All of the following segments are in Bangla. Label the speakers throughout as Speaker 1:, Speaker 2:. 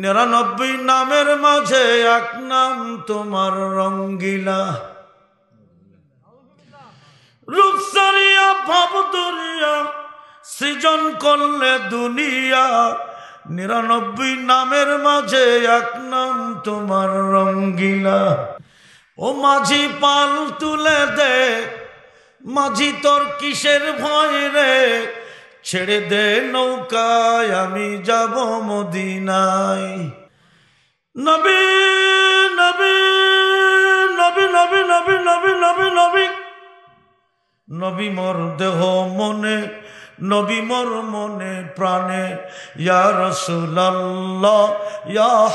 Speaker 1: নিরানব্বই নামের মাঝে এক নাম তোমার রঙ্গিলা রূপসারিয়া ভাব সৃজন করলে দুনিয়া নিরানব্বই নামের মাঝে এক নাম তোমার রঙ্গিলা ও মাঝি পাল তুলে দে মাঝি তোর কিসের ভয় রে ছেড়ে দে নৌকায় আমি যাব মদিনায় নবী নবী নবী নবী নবী নবী নবী নবী নবী মোর দেহ মনে নবী মর মনে প্রাণে ইয়া রসুল্লাহ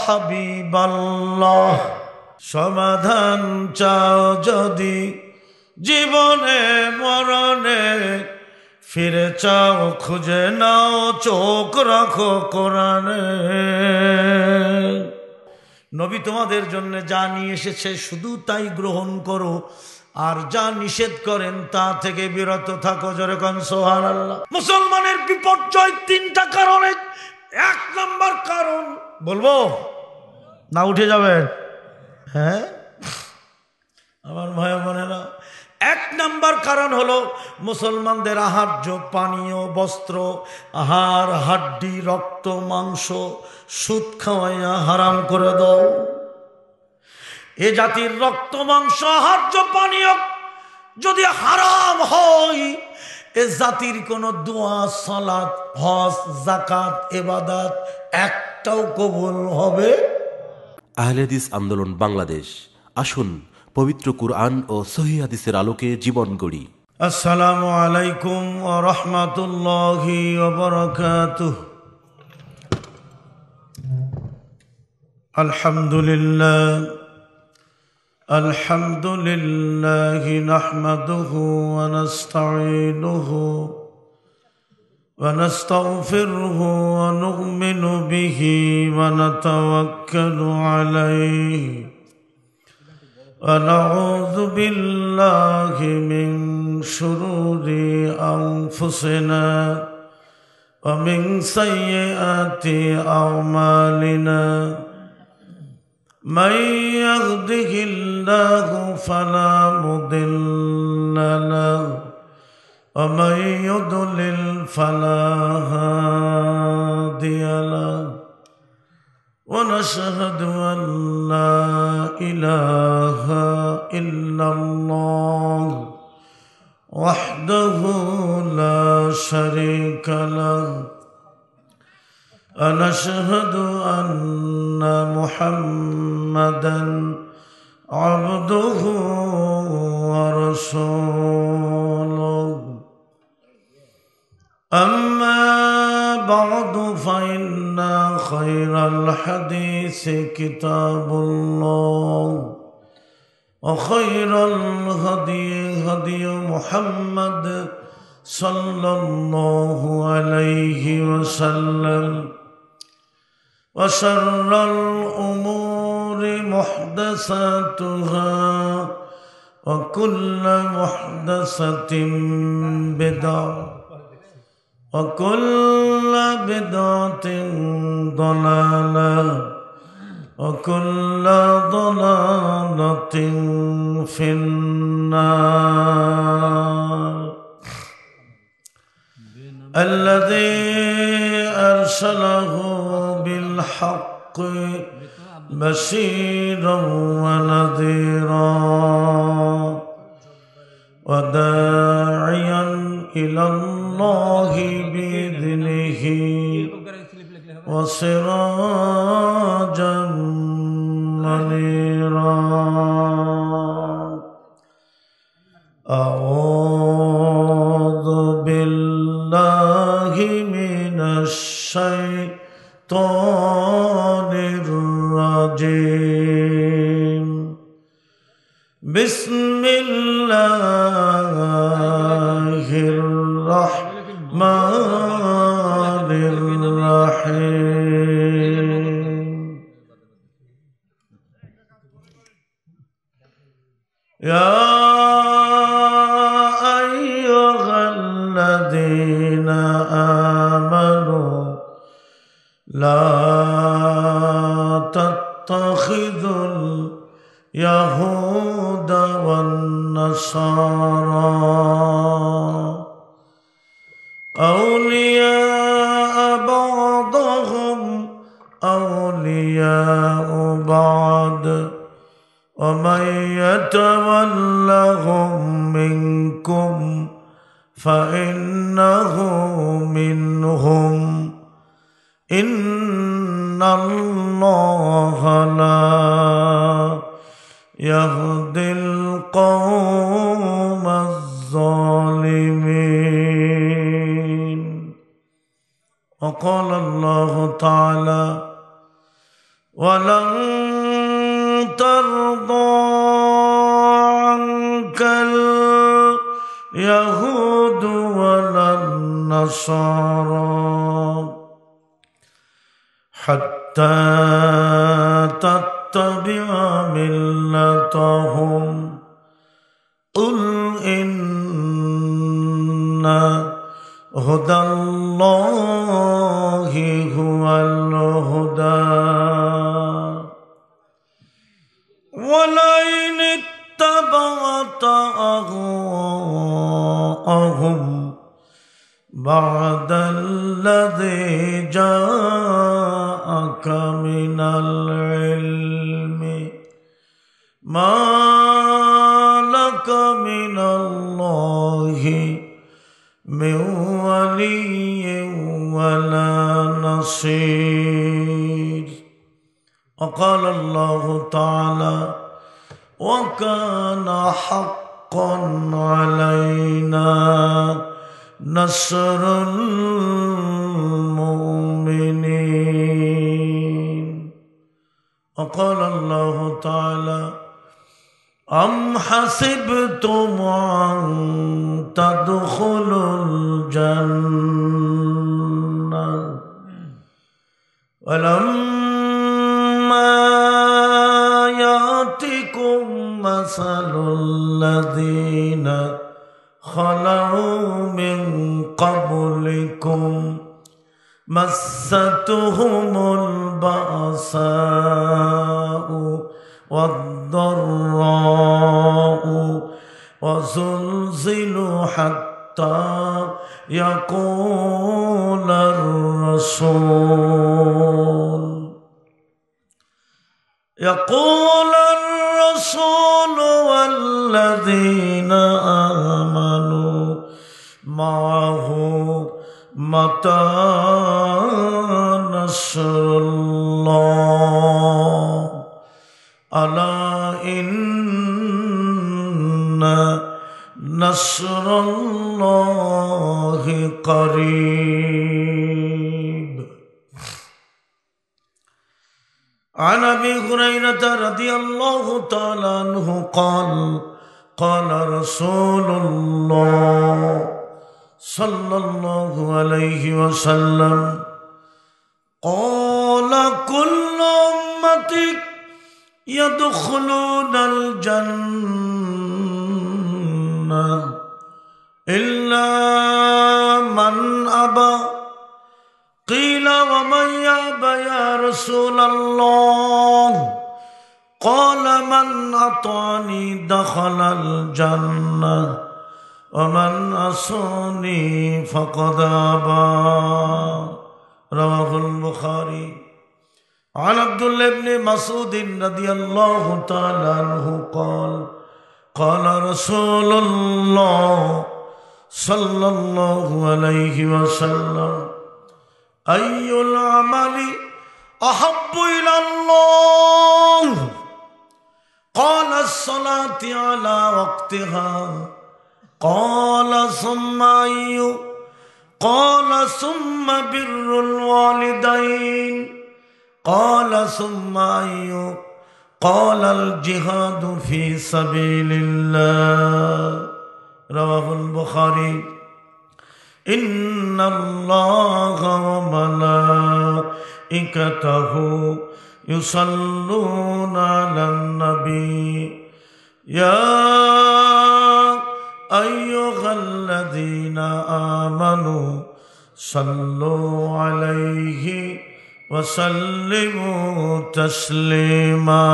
Speaker 1: হাবিবাল্লাহ সমাধান চাও যদি জীবনে মরণে ফিরে চাও খুঁজে নাও চোখ রাখো কোরআন নবী তোমাদের জন্য যা নিয়ে এসেছে শুধু তাই গ্রহণ করো আর যা নিষেধ করেন তা থেকে বিরত থাকো যেরকম সোহান আল্লাহ মুসলমানের বিপর্যয় তিনটা কারণে এক নম্বর কারণ বলবো না উঠে যাবেন হ্যাঁ আমার ভাই না এক নাম্বার কারণ হলো মুসলমানদের আহার্য পানীয় বস্ত্র আহার হাড্ডি রক্ত মাংস সুদ খাওয়াইয়া হারাম করে দাও এ জাতির রক্ত মাংস আহার্য পানীয় যদি হারাম হয় এ জাতির কোনো দোয়া সলাৎ হস জাকাত এবাদাত একটাও কবুল হবে আহলেদিস আন্দোলন বাংলাদেশ আসুন পবিত্র কুরআন ও সহিদের আলোকে জীবন গড়ি আসসালামু আলাইকুম রহমাতুল্লাহি আলহামদুলিল্লাহ আলহামদুলিল্লাহ নাহমাদুহু ওয়া নাস্তাঈনুহু ونستغفره ونؤمن به ونتوكل عليه ونعوذ بالله من شرور أنفسنا ومن سيئات أعمالنا من يهده الله فلا مضل له ومن يضلل فلا هادي له ونشهد أن لا إله إلا الله وحده لا شريك له أشهد أن محمدا عبده ورسوله أما بعد فإن خير الحديث كتاب الله وخير الهدي هدي محمد صلى الله عليه وسلم وشر الأمور محدثاتها وكل محدثة بدعة وكل بدعة ضلالة وكل ضلالة في النار الذي أرسله بالحق بشيرا ونذيرا وداعيا إلى الله بإذنه وسراجا منيرا آه. منهم إن الله لا يهدي القوم الظالمين وقال الله تعالى ولن ترضى عنك اليهود ولا النصارى حتى تتبع ملتهم قل إن هدى الله هو بعد الذي جاءك من العلم ما لك من الله من ولي ولا نصير وقال الله تعالى وكان حقا علينا نصر المؤمنين وقال الله تعالى أم حسبتم أن تدخلوا الجنة ولما يأتكم مثل الذين خلوا من قبلكم مستهم البأساء والضراء وزلزلوا حتى يقول الرسول يقول الرسول والذين معه متى نصر الله ألا إن نصر الله قريب عن أبي هريرة رضي الله تعالى عنه قال قال رسول الله صلى الله عليه وسلم قال كل أمتي يدخلون الجنة إلا من أبى قيل ومن يأبى يا رسول الله قال من أطعني دخل الجنة ومن أصاني فقد أبى رواه البخاري عن عبد الله بن مسعود رضي الله تعالى عنه قال قال رسول الله صلى الله عليه وسلم أي العمل أحب إلى الله قال الصلاة على وقتها قال ثم أي قال ثم بر الوالدين قال ثم أي قال الجهاد في سبيل الله رواه البخاري إن الله وملائكته يصلون على النبي يا أيها الذين آمنوا صلوا عليه وسلموا تسليما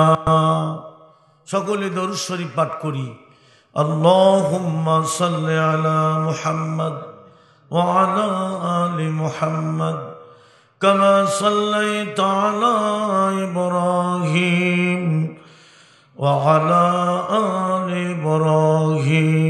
Speaker 1: সকলে দরুদ শরীফ পাঠ করি আল্লাহুম্মা সাল্লি আলা মুহাম্মদ ওয়া আলা আলি মুহাম্মদ কামা সাল্লাইতা আলা ইব্রাহিম ওয়া আলা আলি ইব্রাহিম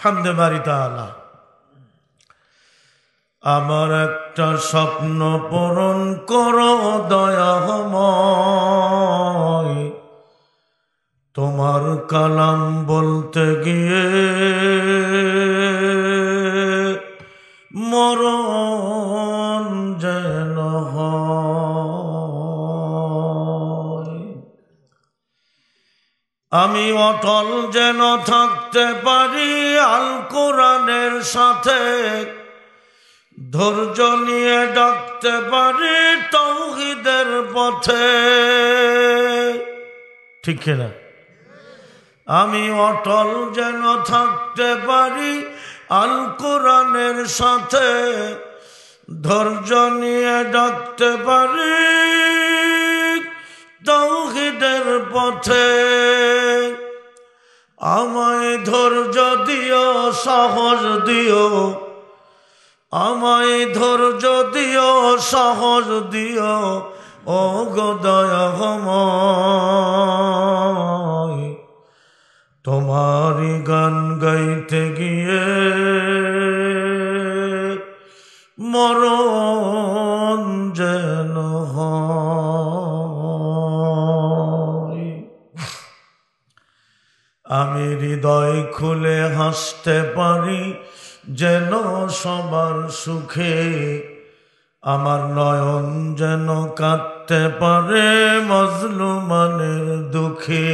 Speaker 1: হামদে বাড়ি তালা আমার একটা স্বপ্ন পূরণ করো দয়াময় তোমার কালাম বলতে গিয়ে মরণ আমি অটল যেন থাকতে পারি আল কোরআনের সাথে ধৈর্য নিয়ে ডাকতে পারি তৌহিদের পথে ঠিক না আমি অটল যেন থাকতে পারি আল কোরআনের সাথে ধৈর্য নিয়ে ডাকতে পারি তৌহিদের পথে আমায় ধৈর্য দিও সহজ দিও আমায় ধৈর্য দিও সহজ দিও ও গদয়ময় তোমারি গান গাইতে গিয়ে মরণ আমি হৃদয় খুলে হাসতে পারি যেন সবার সুখে আমার নয়ন যেন কাঁদতে পারে মজলুমানের দুঃখে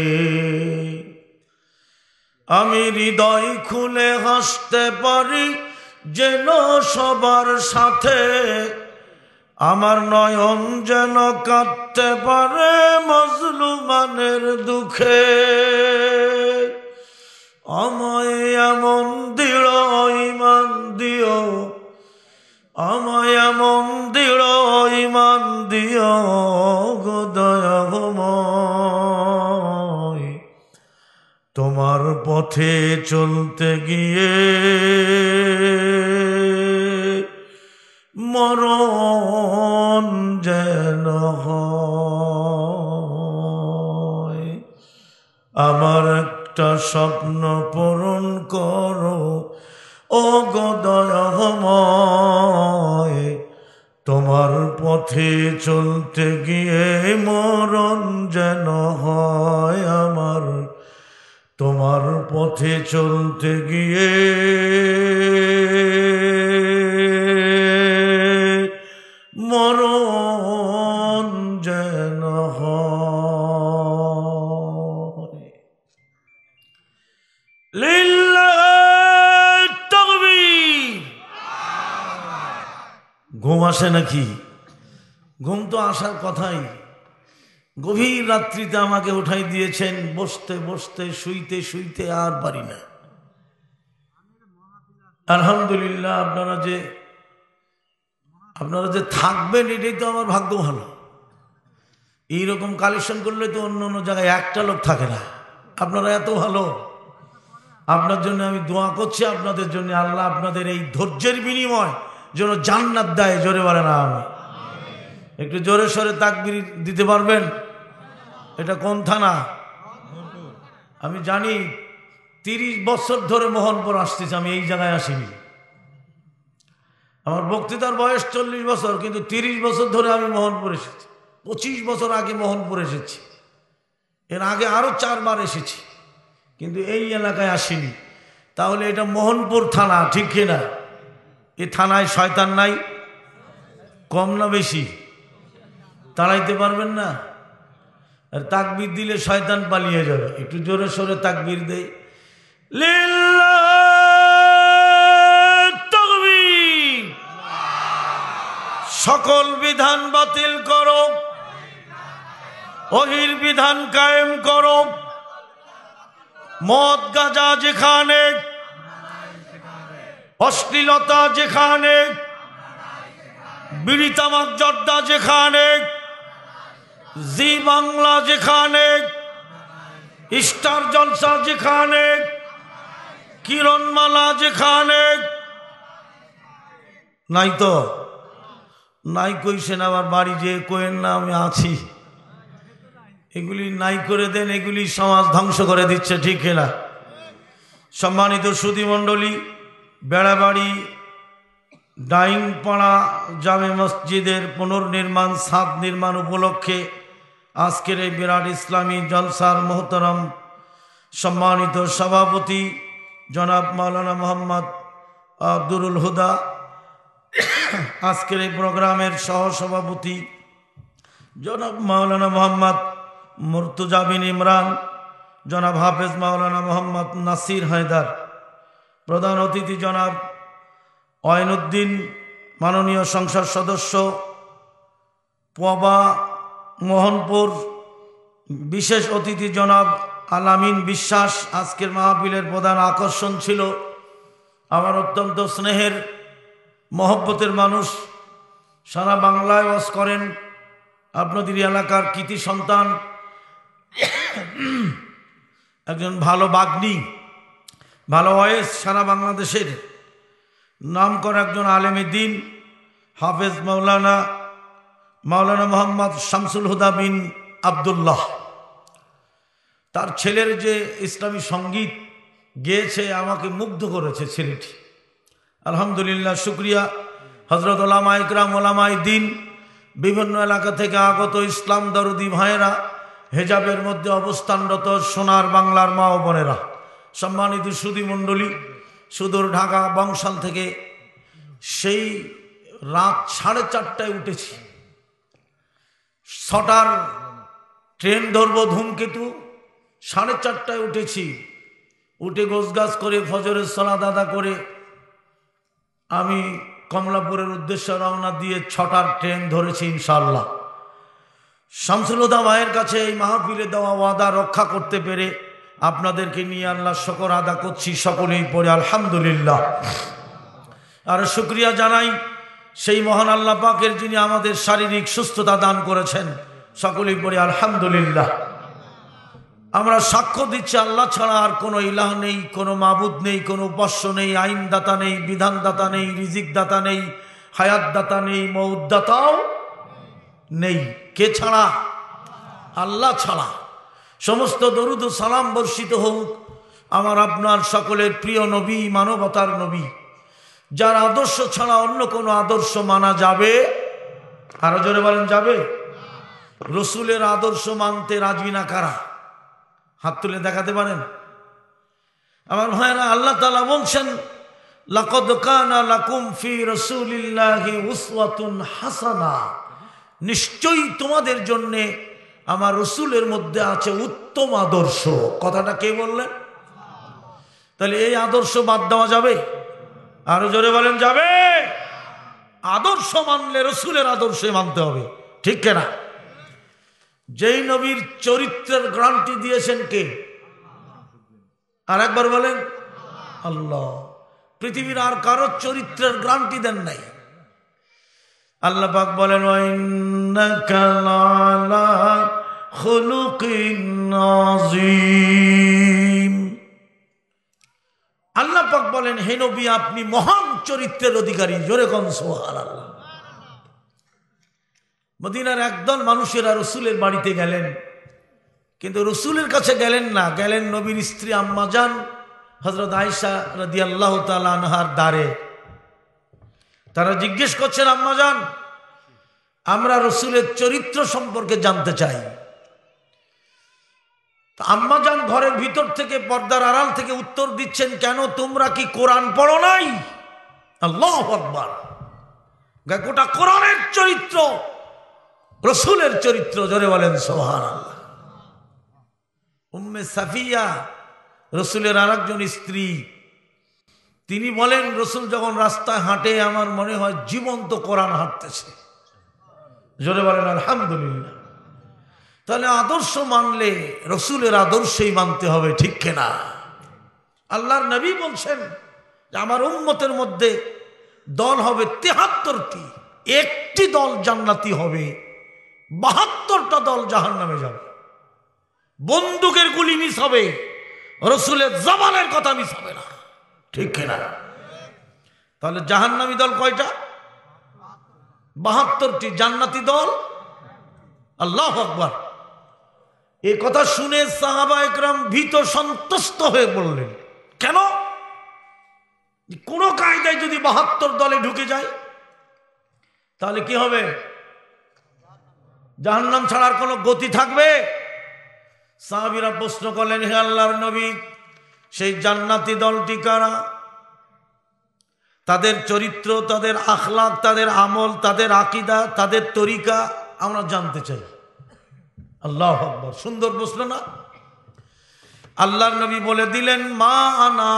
Speaker 1: আমি হৃদয় খুলে হাসতে পারি যেন সবার সাথে আমার নয়ন যেন কাঁদতে পারে মজলুমানের দুঃখে আমায় মন্দির দৃঢ় ইমান দিও আমায় মন্দির দৃঢ় ইমান দিও গোদয় তোমার পথে চলতে গিয়ে মরণ যেন আমার একটা স্বপ্ন পূরণ করো ও গদয় তোমার পথে চলতে গিয়ে মরণ যেন হয় আমার তোমার পথে চলতে গিয়ে আসে নাকি ঘুম তো আসার কথাই গভীর রাত্রিতে আমাকে উঠাই দিয়েছেন বসতে বসতে শুইতে শুইতে আর পারি না আলহামদুলিল্লাহ আপনারা যে আপনারা যে থাকবেন এটাই তো আমার ভাগ্য ভালো এইরকম কালেকশন করলে তো অন্য অন্য জায়গায় একটা লোক থাকে না আপনারা এত ভালো আপনার জন্য আমি দোয়া করছি আপনাদের জন্য আল্লাহ আপনাদের এই ধৈর্যের বিনিময় যেন জান্নাত দেয় জোরে বলে না আমি একটু জোরে সরে তাকবির দিতে পারবেন এটা কোন থানা আমি জানি তিরিশ বছর ধরে মোহনপুর আসতেছি আমি এই জায়গায় আসিনি আমার বক্তৃতার বয়স চল্লিশ বছর কিন্তু তিরিশ বছর ধরে আমি মোহনপুর এসেছি পঁচিশ বছর আগে মোহনপুর এসেছি এর আগে আরও চারবার এসেছি কিন্তু এই এলাকায় আসিনি তাহলে এটা মোহনপুর থানা ঠিক কিনা এ থানায় শয়তান নাই কম না বেশি তাড়াইতে পারবেন না আর তাকবির দিলে শয়তান পালিয়ে যাবে একটু জোরে সোরে তাকবির দেয় সকল বিধান বাতিল করো অহির বিধান কায়েম করো মদ গাজা যেখানে অশ্লীলতা যেখানে বিড়িতামাক জর্দা যেখানে জি বাংলা যেখানে স্টার জলসা যেখানে কিরণমালা যেখানে নাই তো নাই কইছেন আমার বাড়ি যে কোয়েন না আমি আছি এগুলি নাই করে দেন এগুলি সমাজ ধ্বংস করে দিচ্ছে ঠিক না সম্মানিত শ্রুতিমণ্ডলী বেড়াবাড়ি ডাইংপাড়া জামে মসজিদের পুনর্নির্মাণ সাদ নির্মাণ উপলক্ষে আজকের এই বিরাট ইসলামী জলসার মোহতরম সম্মানিত সভাপতি জনাব মাওলানা মোহাম্মদ আব্দুরুল হুদা আজকের এই প্রোগ্রামের সহসভাপতি জনাব মাওলানা মোহাম্মদ মুরতুজাবিন ইমরান জনাব হাফেজ মাওলানা মোহাম্মদ নাসির হায়দার প্রধান অতিথি জনাব অয়নুদ্দিন মাননীয় সংসদ সদস্য পবা মোহনপুর বিশেষ অতিথি জনাব আলামিন বিশ্বাস আজকের মাহফিলের প্রধান আকর্ষণ ছিল আমার অত্যন্ত স্নেহের মহব্বতের মানুষ সারা বাংলায় বাস করেন আপনাদের এলাকার কৃতি সন্তান একজন ভালো বাগ্নি ভালো ওয়েস সারা বাংলাদেশের নাম করা একজন আলেমে দিন হাফেজ মাওলানা মাওলানা মোহাম্মদ শামসুল হুদা বিন আবদুল্লাহ তার ছেলের যে ইসলামী সঙ্গীত গেয়েছে আমাকে মুগ্ধ করেছে ছেলেটি আলহামদুলিল্লাহ শুক্রিয়া হজরত ওলামা ইকরাম ওলামাই দিন বিভিন্ন এলাকা থেকে আগত ইসলাম দরদি ভাইয়েরা হেজাবের মধ্যে অবস্থানরত সোনার বাংলার মা ও বোনেরা সম্মানিত সুদী মণ্ডলী সুদূর ঢাকা বংশাল থেকে সেই রাত সাড়ে চারটায় উঠেছি ছটার ট্রেন ধরব ধূমকেতু সাড়ে চারটায় উঠেছি উঠে গোছগাছ করে ফজরের সলা দাদা করে আমি কমলাপুরের উদ্দেশ্যে রওনা দিয়ে ছটার ট্রেন ধরেছি ইনশাল্লাহ শামসুলদা ভাইয়ের কাছে এই মাহফিলে দেওয়া ওয়াদা রক্ষা করতে পেরে আপনাদেরকে নিয়ে আল্লাহ শকর আদা করছি সকলেই পড়ে আলহামদুলিল্লাহ আর শুক্রিয়া জানাই সেই মহান আল্লাহ পাকের যিনি আমাদের শারীরিক সুস্থতা দান করেছেন সকলেই পড়ে আলহামদুলিল্লাহ আমরা সাক্ষ্য দিচ্ছি আল্লাহ ছাড়া আর কোনো ইলাহ নেই কোনো মাবুদ নেই কোনো উপাস্য নেই আইনদাতা নেই বিধানদাতা নেই রিজিকদাতা নেই হায়াতদাতা নেই মৌদাতাও নেই কে ছাড়া আল্লাহ ছাড়া সমস্ত দরুদ সালাম বর্ষিত হোক আমার আপনার সকলের প্রিয় নবী মানবতার নবী যার আদর্শ ছাড়া অন্য কোনো আদর্শ মানা যাবে আরো জোরে বলেন যাবে রসুলের আদর্শ মানতে রাজি না কারা হাত তুলে দেখাতে পারেন আমার ভাইরা আল্লাহ তালা বলছেন হাসানা নিশ্চয়ই তোমাদের জন্যে আমার রসুলের মধ্যে আছে উত্তম আদর্শ কথাটা কে বললেন তাহলে এই আদর্শ বাদ দেওয়া যাবে আরো জোরে বলেন যাবে আদর্শ মানলে রসুলের আদর্শে মানতে হবে ঠিক কেনা যেই নবীর চরিত্রের গ্রান্টি দিয়েছেন কে আর একবার বলেন আল্লাহ পৃথিবীর আর কারোর চরিত্রের গ্রান্টি দেন নাই আল্লাহ পাক বলেন আল্লাহ পাক বলেন হে নবী আপনি মহান চরিত্রের অধিকারী জোরে কন সোহার আল্লাহ মদিনার একদল মানুষেরা রসুলের বাড়িতে গেলেন কিন্তু রসুলের কাছে গেলেন না গেলেন নবীর স্ত্রী আম্মাজান হজরত আয়সা রদি আল্লাহ আনহার দ্বারে তারা জিজ্ঞেস করছেন আম্মা যান আমরা রসুলের চরিত্র সম্পর্কে জানতে চাই আম্মা যান ঘরের ভিতর থেকে পর্দার আড়াল থেকে উত্তর দিচ্ছেন কেন তোমরা কি কোরআন পড়ো নাই আল্লাহ গোটা কোরআনের চরিত্র রসুলের চরিত্র জোরে বলেন সোহান আল্লাহ উম্মে সাফিয়া রসুলের আর স্ত্রী তিনি বলেন রসুল যখন রাস্তায় হাঁটে আমার মনে হয় জীবন্ত কোরআন হাঁটতেছে জোরে বলেন আলহামদুলিল্লাহ তাহলে আদর্শ মানলে রসুলের আদর্শই মানতে হবে ঠিক কেনা আল্লাহর নবী বলছেন যে আমার উন্মতের মধ্যে দল হবে তেহাত্তরটি একটি দল জান্নাতি হবে বাহাত্তরটা দল জাহান নামে যাবে বন্দুকের গুলি মিস হবে রসুলের জবানের কথা মিস হবে না ঠিক কিনা তাহলে জাহান্নামী দল কয়টা বাহাত্তরটি জান্নাতি দল আল্লাহ আকবর এ কথা শুনে সাহাবা একরাম ভীত সন্তুষ্ট হয়ে পড়লেন কেন কোনো কায়দায় যদি বাহাত্তর দলে ঢুকে যায় তাহলে কি হবে জাহান্নাম ছাড়ার কোনো গতি থাকবে সাহাবিরা প্রশ্ন করলেন হে আল্লাহর নবী সেই জান্নাতি দলটি কারা তাদের চরিত্র তাদের আখলাক তাদের আমল তাদের আকিদা তাদের তরিকা আমরা জানতে চাই আল্লাহ সুন্দর প্রশ্ন না আল্লাহর নবী বলে দিলেন মা আনা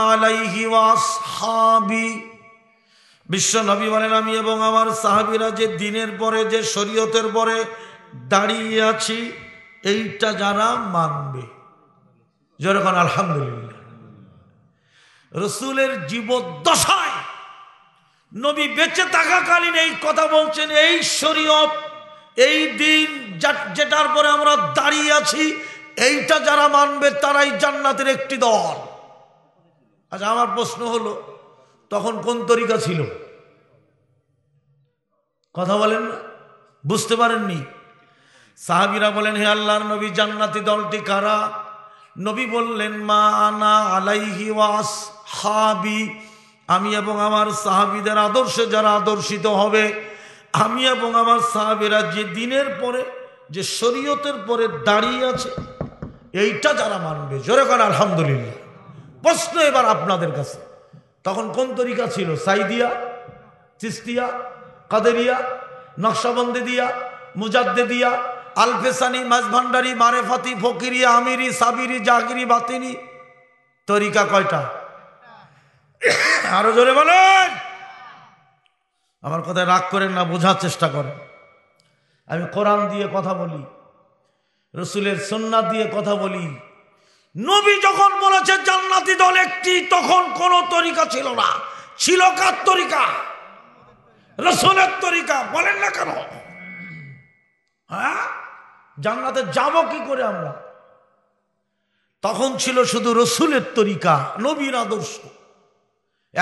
Speaker 1: বিশ্ব নবী বলেন আমি এবং আমার সাহাবিরা যে দিনের পরে যে শরীয়তের পরে দাঁড়িয়ে আছি এইটা যারা মানবে যেরকম আলহামদুলিল্লাহ রসুলের জীবদ্দশায় নবী বেঁচে থাকাকালীন এই কথা বলছেন এই শরীয়ত এই দিন যেটার পরে আমরা দাঁড়িয়ে আছি এইটা যারা মানবে তারাই জান্নাতের একটি দল আচ্ছা আমার প্রশ্ন হলো তখন কোন তরিকা ছিল কথা বলেন না বুঝতে পারেননি সাহাবিরা বলেন হে আল্লাহর নবী জান্নাতি দলটি কারা নবী বললেন মা আনা আলাইহি ওয়াস হাবি আমি এবং আমার সাহাবিদের আদর্শে যারা আদর্শিত হবে আমি এবং আমার সাহাবিরা যে দিনের পরে যে শরীয়তের পরে দাঁড়িয়ে আছে এইটা যারা মানবে জোরে করে আলহামদুলিল্লাহ প্রশ্ন এবার আপনাদের কাছে তখন কোন তরিকা ছিল সাইদিয়া চিস্তিয়া কাদেরিয়া নকশাবন্দি দিয়া মুজাদ্দে দিয়া আলফেসানি মাঝভান্ডারি মারেফাতি ফকিরি আমিরি সাবিরি জাগিরি বাতিনি তরিকা কয়টা আরো জোরে বলেন আমার কথায় রাগ করেন না বোঝার চেষ্টা করেন আমি কোরআন দিয়ে কথা বলি রসুলের সন্ন্যাদ দিয়ে কথা বলি নবী যখন বলেছে জান্নাতি দল একটি তখন কোন তরিকা ছিল না ছিল কার তরিকা রসুলের তরিকা বলেন না কেন হ্যাঁ জান্নাতে যাব কি করে আমরা তখন ছিল শুধু রসুলের তরিকা নবীর আদর্শ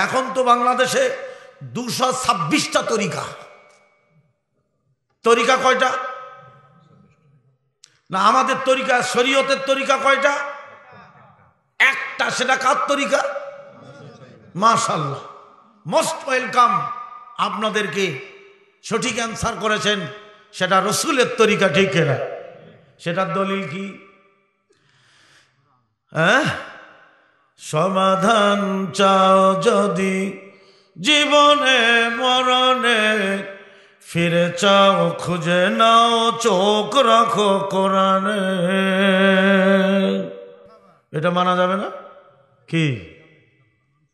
Speaker 1: এখন তো বাংলাদেশে দুশো ছাব্বিশটা তরিকা তরিকা কয়টা না আমাদের তরিকা শরীয়তের তরিকা কয়টা একটা সেটা কার তরিকা মাশাল্লাহ মোস্ট ওয়েলকাম আপনাদেরকে সঠিক অ্যান্সার করেছেন সেটা রসুলের তরিকা ঠিক কেনা সেটার দলিল কি হ্যাঁ? সমাধান চাও যদি জীবনে মরণে ফিরে চাও খুঁজে নাও চোখ রাখো কোরআনে এটা মানা যাবে না কি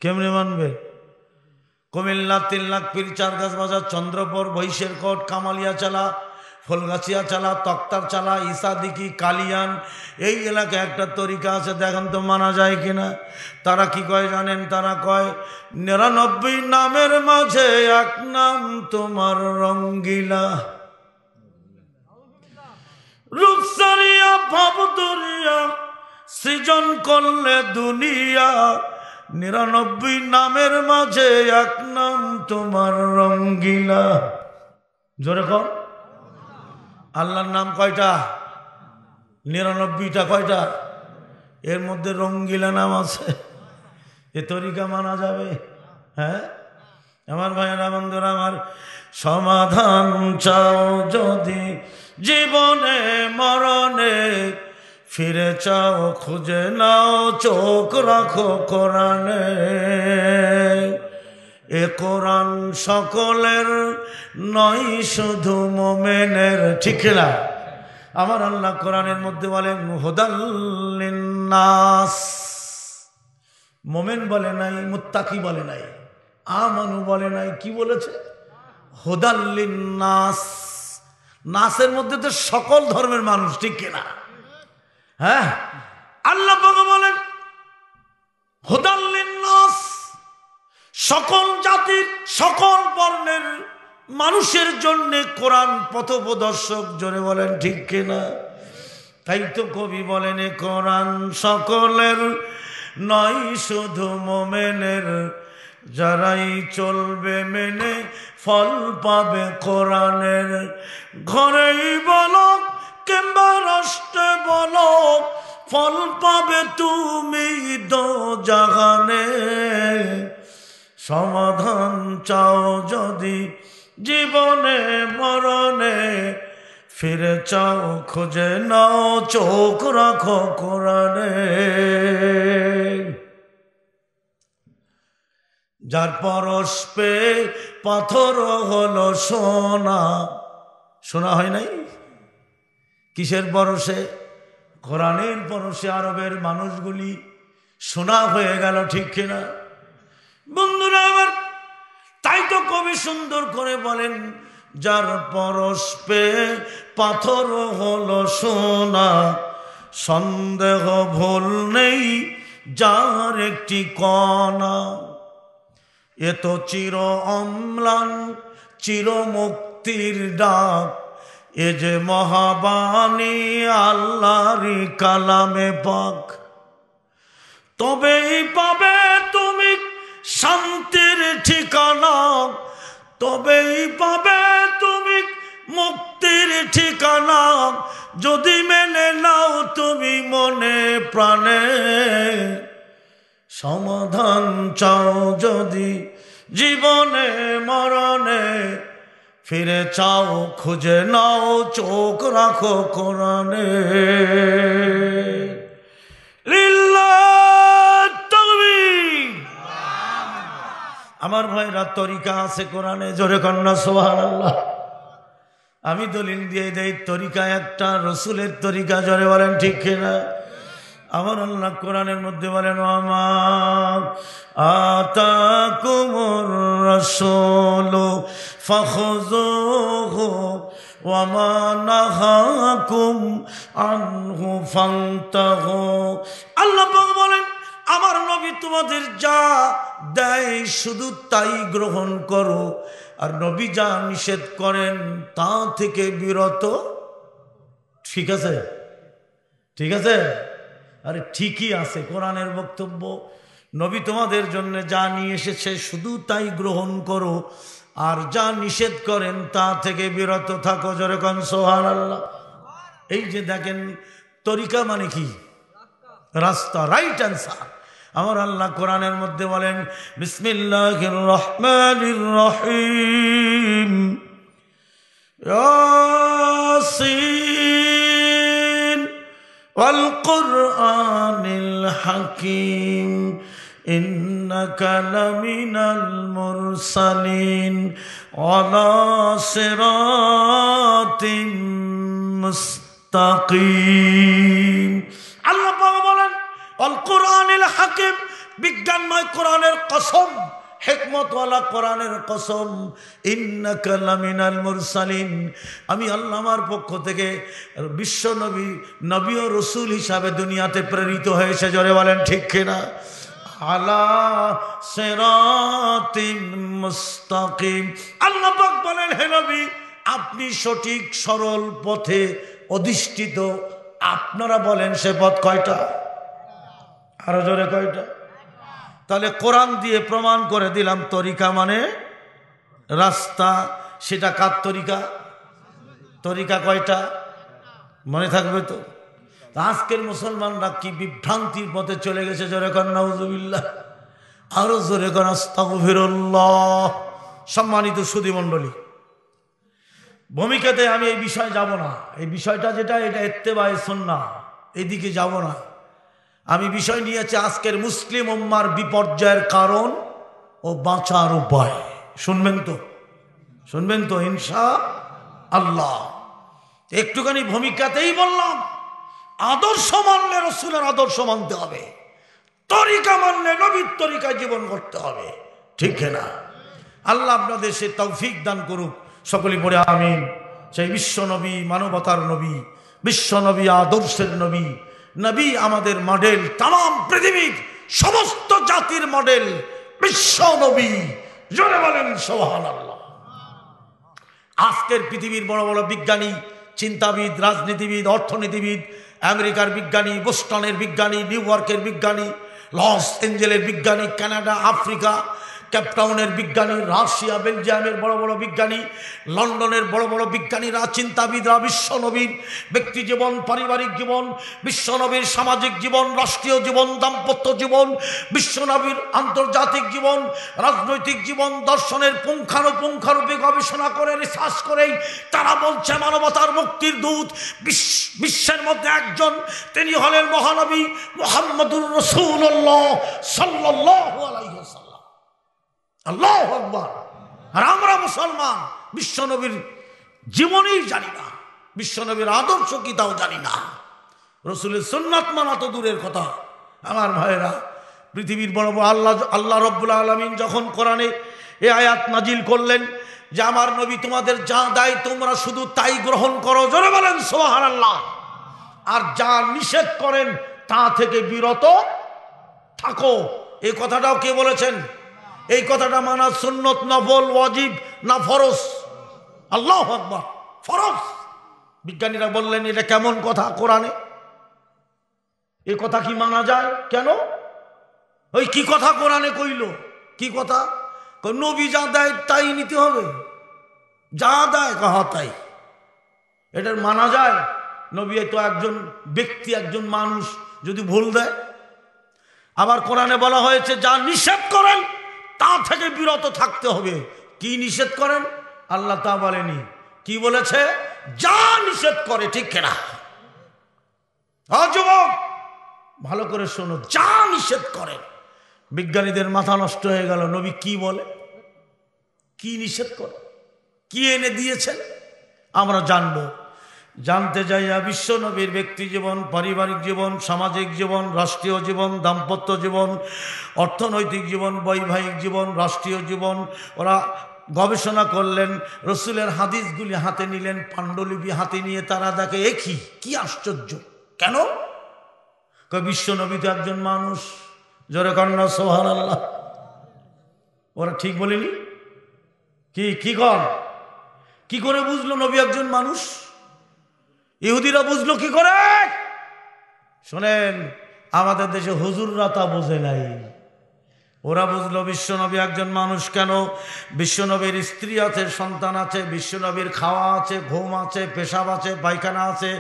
Speaker 1: কেমনি মানবে কুমিল্লা তিল্লাক পীর চার গাছ বাজার চন্দ্রপুর বৈশের কোট কামালিয়া চালা ফুলগাছিয়া চালা তক্তার চালা ইসাদিকি কালিয়ান এই এলাকায় একটা তরিকা আছে দেখেন তো মানা যায় কিনা তারা কি কয় জানেন তারা কয় নিরানব্বই নামের মাঝে এক নাম তোমার রঙ্গিলা রুপসারিয়া ভাবতরিয়া সৃজন করলে দুনিয়া নিরানব্বই নামের মাঝে এক নাম তোমার রঙ্গিলা জোরে কর আল্লাহর নাম কয়টা নিরানব্বইটা কয়টা এর মধ্যে রঙ্গিলা নাম আছে এ তরিকা মানা যাবে হ্যাঁ আমার ভাইয়েরা বন্ধুরা আমার সমাধান চাও যদি জীবনে মরণে ফিরে চাও খুঁজে নাও চোখ রাখো কোরআনে এ কোরআন সকলের নয় শুধু মোমেনের ঠিক না আমার আল্লাহ কোরআনের মধ্যে বলেন হোদাল্লিনাস মোমেন বলে নাই মুত্তাকি বলে নাই আমানু বলে নাই কি বলেছে হোদাল্লিনাস নাসের মধ্যে তো সকল ধর্মের মানুষ ঠিক কিনা হ্যাঁ আল্লাহ বলেন হোদাল্লিনাস সকল জাতির সকল বর্ণের মানুষের জন্য কোরআন পথপ্রদর্শক জোরে বলেন ঠিক কিনা তাই তো কবি বলেন কোরআন সকলের নয় শুধু মোমেনের যারাই চলবে মেনে ফল পাবে কোরআনের ঘরেই বলো কিংবা রাষ্ট্রে বলো ফল পাবে তুমি দো জাগানে সমাধান চাও যদি জীবনে মরণে ফিরে চাও খুঁজে নাও চোখ রাখো কোরআনে যার পরস্পে পাথর হলো সোনা শোনা হয় নাই কিসের পরশে কোরআনের পরশে আরবের মানুষগুলি সোনা হয়ে গেল ঠিক কিনা বন্ধুরা আমার তাই তো কবি সুন্দর করে বলেন যার পরশ পে পাথর হলো সোনা সন্দেহ ভুল নেই যার একটি কণা এত চির অম্লান চির মুক্তির ডাক এ যে মহাবাণী আল্লাহরি কালামে পাক তবেই পাবে তুমি শান্তির ঠিকানা তবেই পাবে তুমি মুক্তির ঠিকানা যদি মেনে নাও তুমি মনে প্রাণে সমাধান চাও যদি জীবনে মরণে ফিরে চাও খুঁজে নাও চোখ রাখো কোরআনে আমার ভাইরা তরিকা আছে কোরআনে জোরে কন্যা সোহান আল্লাহ আমি দলিল দিয়ে দেই তরিকা একটা রসুলের তরিকা জোরে বলেন ঠিক না আমার আল্লাহ কোরআনের মধ্যে বলেন আমার আতা কুমর রসল ফখজ ওয়ামা আল্লাহ বলেন আমার নবী তোমাদের যা দেয় শুধু তাই গ্রহণ করো আর নবী যা নিষেধ করেন তা থেকে বিরত ঠিক আছে ঠিক আছে আরে ঠিকই আছে কোরআনের বক্তব্য নবী তোমাদের জন্য যা নিয়ে এসেছে শুধু তাই গ্রহণ করো আর যা নিষেধ করেন তা থেকে বিরত থাকো যেরকম সোহার আল্লাহ এই যে দেখেন তরিকা মানে কি রাস্তা রাইট অ্যান্সার আমার আল্লাহ কোরআনের মধ্যে বলেন বিসমিল্লাহ রহমান রহিম والقرآن الحكيم إنك لمن المرسلين على صراط مستقيم الله অল কোরআনিল হাকিম বিজ্ঞানময় কোরআনের কসম হেকমতওয়ালা কোরআনের কসম ইন্নাকালামিনাল মুরসালিন আমি আল্লাহ পক্ষ থেকে বিশ্ব নবী নবী ও রসুল হিসাবে দুনিয়াতে প্রেরিত হয়েছে জরে বলেন ঠিক কিনা আলা সেরাতিন মুস্তাকিম আল্লাহ পাক বলেন হে নবী আপনি সঠিক সরল পথে অধিষ্ঠিত আপনারা বলেন সে পথ কয়টা আরো জোরে কয়টা তাহলে কোরআন দিয়ে প্রমাণ করে দিলাম তরিকা মানে রাস্তা সেটা কার তরিকা তরিকা কয়টা মনে থাকবে তো আজকের মুসলমানরা কি বিভ্রান্তির পথে চলে গেছে জোরে কর আরো জোরে কর সম্মানিত সুদী মন্ডলী ভূমিকাতে আমি এই বিষয়ে যাব না এই বিষয়টা যেটা এটা এত্তেবা এ সন্না এদিকে যাব না আমি বিষয় নিয়েছি আজকের মুসলিম উম্মার বিপর্যয়ের কারণ ও বাঁচার উপায় শুনবেন তো শুনবেন তো হিংসা আল্লাহ একটুখানি ভূমিকাতেই বললাম আদর্শ মানলে রসুলের আদর্শ মানতে হবে তরিকা মানলে নবীর তরিকায় জীবন করতে হবে ঠিক না আল্লাহ আপনাদের সে তৌফিক দান করুক সকলে পড়ে আমিন সেই বিশ্ব নবী মানবতার নবী বিশ্ব নবী আদর্শের নবী নবী আমাদের মডেল তাম পৃথিবীর সমস্ত জাতির মডেল বিশ্ব নবী জোরে বলেন সোহান আজকের পৃথিবীর বড় বড় বিজ্ঞানী চিন্তাবিদ রাজনীতিবিদ অর্থনীতিবিদ আমেরিকার বিজ্ঞানী বোস্টনের বিজ্ঞানী নিউ ইয়র্কের বিজ্ঞানী লস এঞ্জেলের বিজ্ঞানী কানাডা আফ্রিকা ক্যাপটাউনের বিজ্ঞানী রাশিয়া বেলজিয়ামের বড় বড় বিজ্ঞানী লন্ডনের বড় বড় বিজ্ঞানীরা চিন্তাবিদরা বিশ্বনবীর ব্যক্তি জীবন পারিবারিক জীবন বিশ্বনবীর সামাজিক জীবন রাষ্ট্রীয় জীবন দাম্পত্য জীবন বিশ্বনবীর আন্তর্জাতিক জীবন রাজনৈতিক জীবন দর্শনের পুঙ্খানুপুঙ্খারূপে গবেষণা করে রিসার্চ করেই তারা বলছে মানবতার মুক্তির দূত বিশ্বের মধ্যে একজন তিনি হলেন মহানবী মোহাম্মদুর রসুল্লাহ সাল্লাহ আলাইহসাল আল্লাহ আকবর আর আমরা মুসলমান বিশ্বনবীর জীবনেই জানি না বিশ্বনবীর আদর্শ কি তাও জানি না রসুলের সন্ন্যাত মানা তো দূরের কথা আমার ভাইয়েরা পৃথিবীর বড় বড় আল্লাহ আল্লাহ রব্বুল আলমিন যখন কোরআনে এ আয়াত নাজিল করলেন যে আমার নবী তোমাদের যা দেয় তোমরা শুধু তাই গ্রহণ করো জোরে বলেন সোহার আল্লাহ আর যা নিষেধ করেন তা থেকে বিরত থাকো এই কথাটাও কে বলেছেন এই কথাটা মানা সুন্নত নফল ওয়াজিব না ফরস আল্লাহ আকবর ফরস বিজ্ঞানীরা বললেন এটা কেমন কথা কোরআনে এ কথা কি মানা যায় কেন ওই কি কথা কোরআনে কইল কি কথা নবী যা দেয় তাই নিতে হবে যা দেয় কাহা তাই এটার মানা যায় নবী তো একজন ব্যক্তি একজন মানুষ যদি ভুল দেয় আবার কোরআনে বলা হয়েছে যা নিষেধ করেন তা থেকে বিরত থাকতে হবে কি নিষেধ করেন আল্লাহ তা বলেনি কি বলেছে যা নিষেধ করে ঠিক কেনা হ্যাঁ, যুবক ভালো করে শোনো যা নিষেধ করে বিজ্ঞানীদের মাথা নষ্ট হয়ে গেল নবী কি বলে কি নিষেধ করে কি এনে দিয়েছেন আমরা জানবো জানতে চাইয়া বিশ্ব নবীর ব্যক্তি জীবন পারিবারিক জীবন সামাজিক জীবন রাষ্ট্রীয় জীবন দাম্পত্য জীবন অর্থনৈতিক জীবন বৈবাহিক জীবন রাষ্ট্রীয় জীবন ওরা গবেষণা করলেন রসুলের হাদিসগুলি হাতে নিলেন পাণ্ডুলিপি হাতে নিয়ে তারা দেখে একই কি আশ্চর্য কেন বিশ্বনবী তো একজন মানুষ জোরে কন্যা সোহান আল্লাহ ওরা ঠিক বলিনি কি কি কর কি করে বুঝলো নবী একজন মানুষ ইহুদিরা বুঝলো কি করে শোনেন আমাদের দেশে হুজুররা তা বোঝে নাই ওরা বুঝলো বিশ্বনবী একজন মানুষ কেন বিশ্বনবীর স্ত্রী আছে সন্তান আছে বিশ্বনবীর খাওয়া আছে ঘুম আছে পেশাব আছে পায়খানা আছে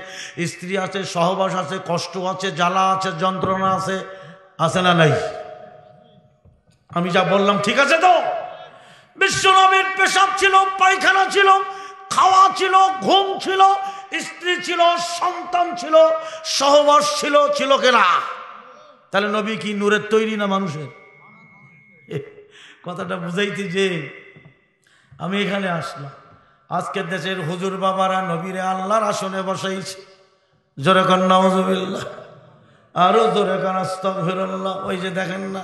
Speaker 1: স্ত্রী আছে সহবাস আছে কষ্ট আছে জ্বালা আছে যন্ত্রণা আছে আছে না নাই আমি যা বললাম ঠিক আছে তো বিশ্বনবীর পেশাব ছিল পায়খানা ছিল খাওয়া ছিল ঘুম ছিল স্ত্রী ছিল সন্তান ছিল সহবাস ছিল ছিল কেনা তাহলে নবী কি নূরের তৈরি না মানুষের কথাটা বুঝাইতে যে আমি এখানে আসলাম আজকের দেশের হুজুর বাবারা নবীরে আল্লাহর আসনে বসাইছে জোরে কন্যা আরো জোরে কর ওই যে দেখেন না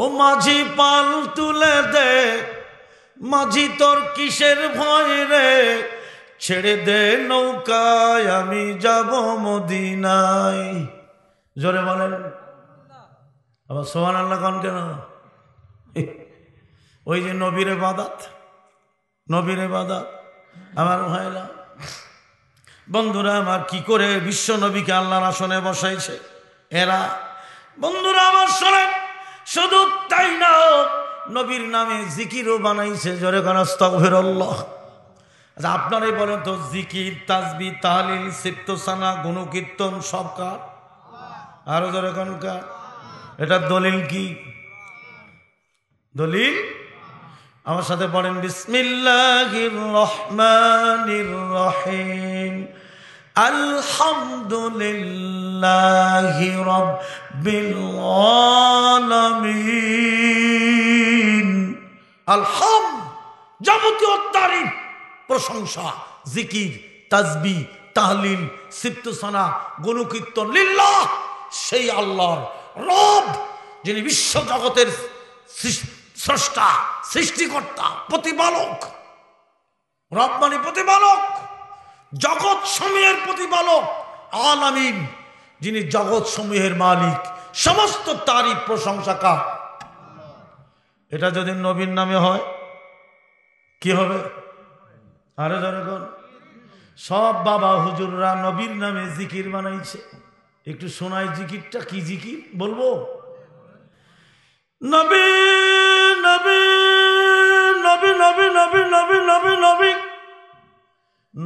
Speaker 1: ও মাঝি পাল তুলে দে মাঝি তোর কিসের ভয় রে ছেড়ে দে নৌকায় আমি যাব মদিনায় জোরে বলেন আবার সোহান আল্লাহ কন কেন ওই যে নবীরে বাদাত নবীরে বাদাত আমার ভাইরা বন্ধুরা আমার কি করে বিশ্ব নবীকে আল্লাহর আসনে বসাইছে এরা বন্ধুরা আমার শোনেন শুধু তাই না নবীর নামে জিকিরও বানাইছে জোরে কনস্তক ফেরল্লাহ আচ্ছা, আপনারাই বলেন তো জিকির তাজবি তালিল সিপ্তসানা গুণকীর্তন সব কার আরো ধরে কার এটা দলিল কি দলিল আমার সাথে পড়েন বিসমিল্লাহ রহমানির রহিম আলহামদুলিল্লাহি রাব্বিল আলামিন আলহাম যাবতীয় তারিফ প্রশংসা জিকির তাজবি তাহলিল সিপ্তসনা গণকীর্তন লিল্লাহ সেই আল্লাহর রব যিনি বিশ্ব জগতের স্রষ্টা সৃষ্টিকর্তা প্রতিপালক রব মানে প্রতিপালক জগৎ সমূহের প্রতিপালক আলামিন যিনি জগৎ সমূহের মালিক সমস্ত তারই প্রশংসা কা এটা যদি নবীর নামে হয় কি হবে আরো জনগণ সব বাবা হুজুররা নবীর নামে জিকির বানাইছে একটু শোনায় জিকিরটা কি জিকির বলবো নবী নবী নবী নবী নবী নবী নবী নবী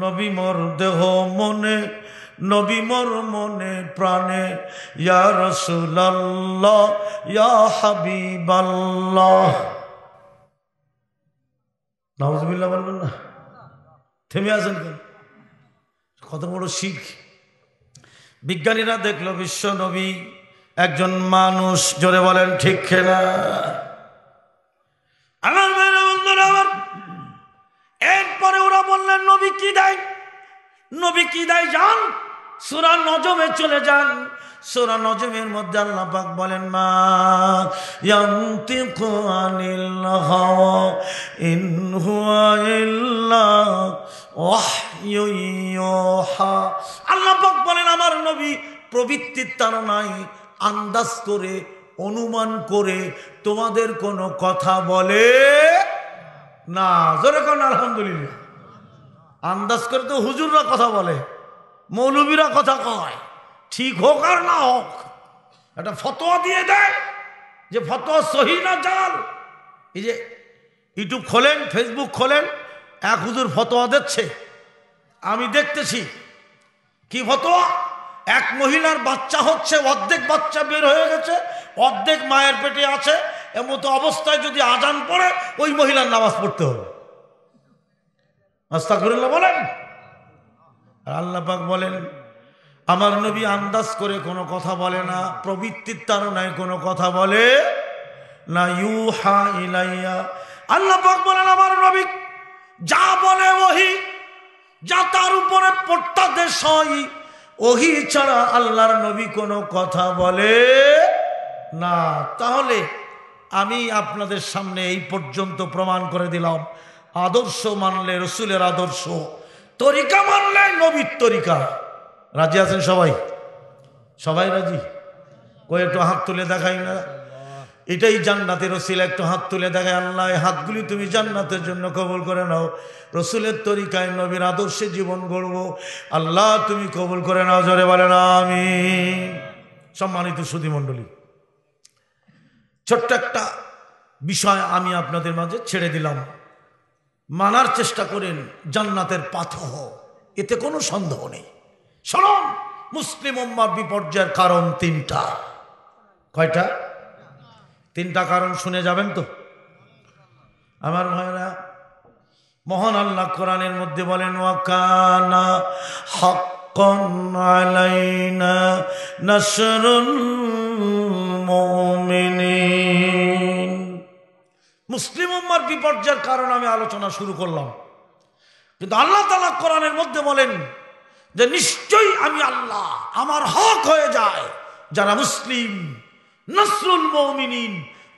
Speaker 1: নবী মোর দেহ মনে নবী মোর মনে প্রাণে ইয়া রসুল্লাহ ইয়া হাবিবাল্লাহ নাউজবিল্লাহ বলবেন না থেমে আছেন কেন কত বড় শিখ বিজ্ঞানীরা দেখল বিশ্ব নবী একজন মানুষ জোরে বলেন ঠিক খেলা বন্ধুরা এরপরে ওরা বললেন নবী কি দেয় নবী কি দেয় যান সুরা নজমে চলে যান সুরা নজমের মধ্যে আল্লাহ পাক বলেন মা ইয়ান্তিকু আনিল ইন হুয়া আল্লাপাক বলেন আমার নবী প্রবৃত্তির তারা নাই আন্দাজ করে অনুমান করে তোমাদের কোনো কথা বলে না জোরে কোন আলহামদুলিল্লাহ আন্দাজ করে তো হুজুররা কথা বলে মৌলবীরা কথা কয় ঠিক হোক আর না হোক একটা ফতোয়া দিয়ে দেয় যে ফতোয়া সহি না জাল এই যে ইউটিউব খোলেন ফেসবুক খোলেন এক হুজুর ফতোয়া দিচ্ছে আমি দেখতেছি কি ফতোয়া এক মহিলার বাচ্চা হচ্ছে অর্ধেক বাচ্চা বের হয়ে গেছে অর্ধেক মায়ের পেটে আছে এমতো অবস্থায় যদি আজান পড়ে ওই মহিলার নামাজ পড়তে হবে আস্তাকুরুল্লাহ বলেন আর আল্লাহ পাক বলেন আমার নবী আন্দাজ করে কোনো কথা বলে না প্রবৃত্তির তারণায় কোনো কথা বলে না ইউ হা ইলাইয়া আল্লাহ পাক বলেন আমার নবী যা বলে ওহি যা তার উপরে পড়তাতে সই ওহি ছাড়া আল্লাহর নবী কোনো কথা বলে না তাহলে আমি আপনাদের সামনে এই পর্যন্ত প্রমাণ করে দিলাম আদর্শ মানলে রসুলের আদর্শ তরিকা মানলে নবীর তরিকা রাজি আছেন সবাই সবাই রাজি কয়ে একটু হাত তুলে দেখাই না এটাই জান্নাতের রসিল একটু হাত তুলে দেখায় আল্লাহ হাতগুলি তুমি জান্নাতের জন্য কবল করে নাও রসুলের তরিকায় নবীর আদর্শে জীবন গড়ব আল্লাহ তুমি কবল করে নাও জরে বলে না আমি সম্মানিত সুধীমণ্ডলী ছোট্ট একটা বিষয় আমি আপনাদের মাঝে ছেড়ে দিলাম মানার চেষ্টা করেন জান্নাতের পাথহ এতে কোনো সন্দেহ নেই সরম মুসলিম ওম্মার বিপর্যয়ের কারণ তিনটা কয়টা তিনটা কারণ শুনে যাবেন তো আমার ভাইরা মহান আল্লাহ কোরআনের মধ্যে বলেন ওয়াকানা হকন আলাইনা নসরুল মুমিনিন মুসলিম উম্মার বিপর্যয়ের কারণ আমি আলোচনা শুরু করলাম কিন্তু আল্লাহ তালা কোরআনের মধ্যে বলেন যে নিশ্চয়ই আমি আল্লাহ আমার হক হয়ে যায় যারা মুসলিম নসরুল মৌমিনিন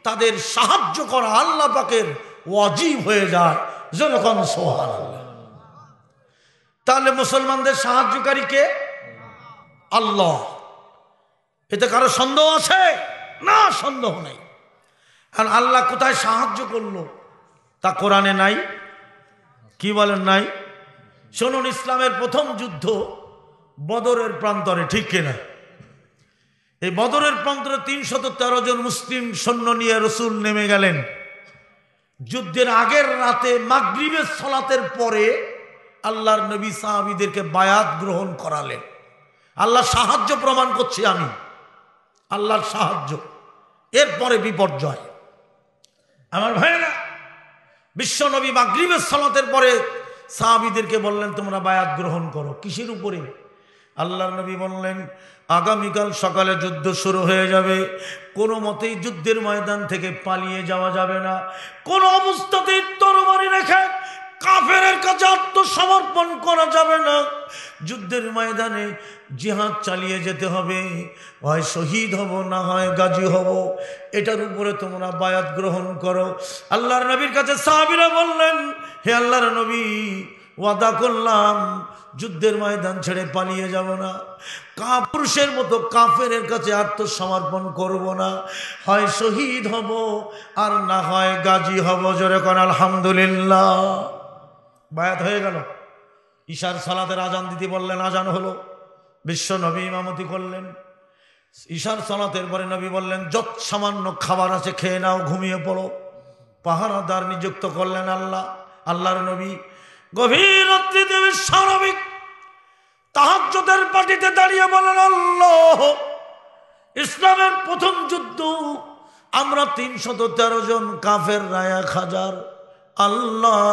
Speaker 1: তাদের সাহায্য করা আল্লাহ পাকের ওয়াজিব হয়ে যায় যেরকম সোহান তাহলে মুসলমানদের সাহায্যকারী কে আল্লাহ এতে কারো সন্দেহ আছে না সন্দেহ নেই কারণ আল্লাহ কোথায় সাহায্য করলো তা কোরআনে নাই কি বলেন নাই শুনুন ইসলামের প্রথম যুদ্ধ বদরের প্রান্তরে ঠিক কিনা এই বদরের প্রান্তরে তিনশত তেরো জন মুসলিম সৈন্য নিয়ে রসুল নেমে গেলেন যুদ্ধের আগের রাতে মাগরিবের সলাতের পরে আল্লাহর নবী সাহাবিদেরকে বায়াত গ্রহণ করালেন আল্লাহর সাহায্য প্রমাণ করছি আমি আল্লাহর সাহায্য এরপরে বিপর্যয় আমার ভাইয়েরা বিশ্বনবী মাগরিবের সলাতের পরে সাহাবিদেরকে বললেন তোমরা বায়াত গ্রহণ করো কিসের উপরে আল্লাহর নবী বললেন আগামীকাল সকালে যুদ্ধ শুরু হয়ে যাবে কোনো মতেই যুদ্ধের ময়দান থেকে পালিয়ে যাওয়া যাবে না কোনো অবস্থাতেই তরবারি রেখে কাফের কাছে আত্মসমর্পণ করা যাবে না যুদ্ধের ময়দানে জিহাদ চালিয়ে যেতে হবে হয় শহীদ হব না হয় গাজী হব এটার উপরে তোমরা বায়াত গ্রহণ করো আল্লাহর নবীর কাছে সাহাবিরা বললেন হে আল্লাহর নবী ওয়াদা করলাম যুদ্ধের ময়দান ছেড়ে পালিয়ে যাব না কাপুরুষের মতো কাফের কাছে আত্মসমর্পণ করব না হয় শহীদ হব আর না হয় গাজী হব জোরে কন আলহামদুলিল্লাহ বায়াত হয়ে গেল ঈশার সালাতের আজান দিতে বললেন আজান হলো বিশ্ব নবী ইমামতি করলেন ঈশার সালাতের পরে নবী বললেন যত সামান্য খাবার আছে খেয়ে নাও ঘুমিয়ে পড়ো পাহারাদার নিযুক্ত করলেন আল্লাহ আল্লাহর নবী গভীর রাত্রিতে বিশ্বরবিক তাহাজ্যদের পাটিতে দাঁড়িয়ে বলেন আল্লাহ ইসলামের প্রথম যুদ্ধ আমরা তিনশত তেরো জন কাফের এক হাজার আল্লাহ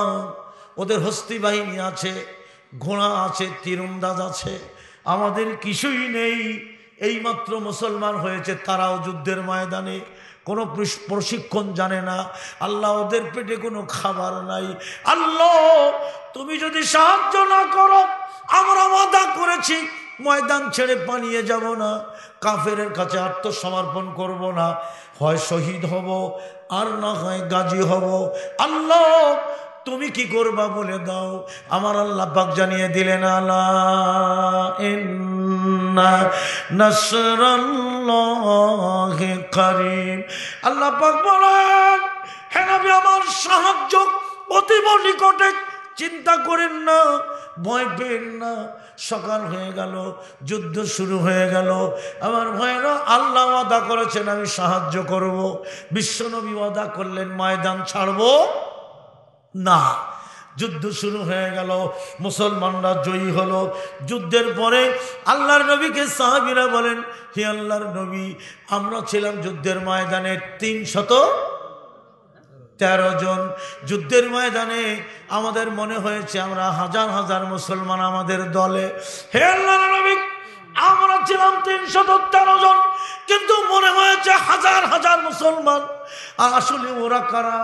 Speaker 1: ওদের হস্তি বাহিনী আছে ঘোড়া আছে তীরন্দাজ আছে আমাদের কিছুই নেই এইমাত্র মুসলমান হয়েছে তারাও যুদ্ধের ময়দানে কোনো প্রশিক্ষণ জানে না আল্লাহ ওদের পেটে কোনো খাবার নাই আল্লাহ তুমি যদি সাহায্য না করো আমরা ওয়াদা করেছি ময়দান ছেড়ে পানিয়ে যাব না কাফের কাছে আত্মসমর্পণ করব না হয় শহীদ হব আর না হয় গাজী হব আল্লাহ তুমি কি করবা বলে দাও আমার আল্লাহ পাক জানিয়ে দিলেন আল্লাহ পাক বলেন হ্যাঁ আমার সাহায্য অতীব নিকটে চিন্তা করেন না ভয় পেন না সকাল হয়ে গেল যুদ্ধ শুরু হয়ে গেল আমার না আল্লাহ ওয়াদা করেছেন আমি সাহায্য করব বিশ্বনবী ওয়াদা করলেন ময়দান ছাড়বো না যুদ্ধ শুরু হয়ে গেল মুসলমানরা জয়ী হলো যুদ্ধের পরে আল্লাহর নবীকে সাহাবিরা বলেন হে আল্লাহর নবী আমরা ছিলাম যুদ্ধের ময়দানে তিন শত তেরো জন যুদ্ধের ময়দানে আমাদের মনে হয়েছে আমরা হাজার হাজার মুসলমান আমাদের দলে হে আল্লাহর নবী আমরা ছিলাম তিনশত তেরো জন কিন্তু মনে হয়েছে হাজার হাজার মুসলমান আসলে ওরা কারা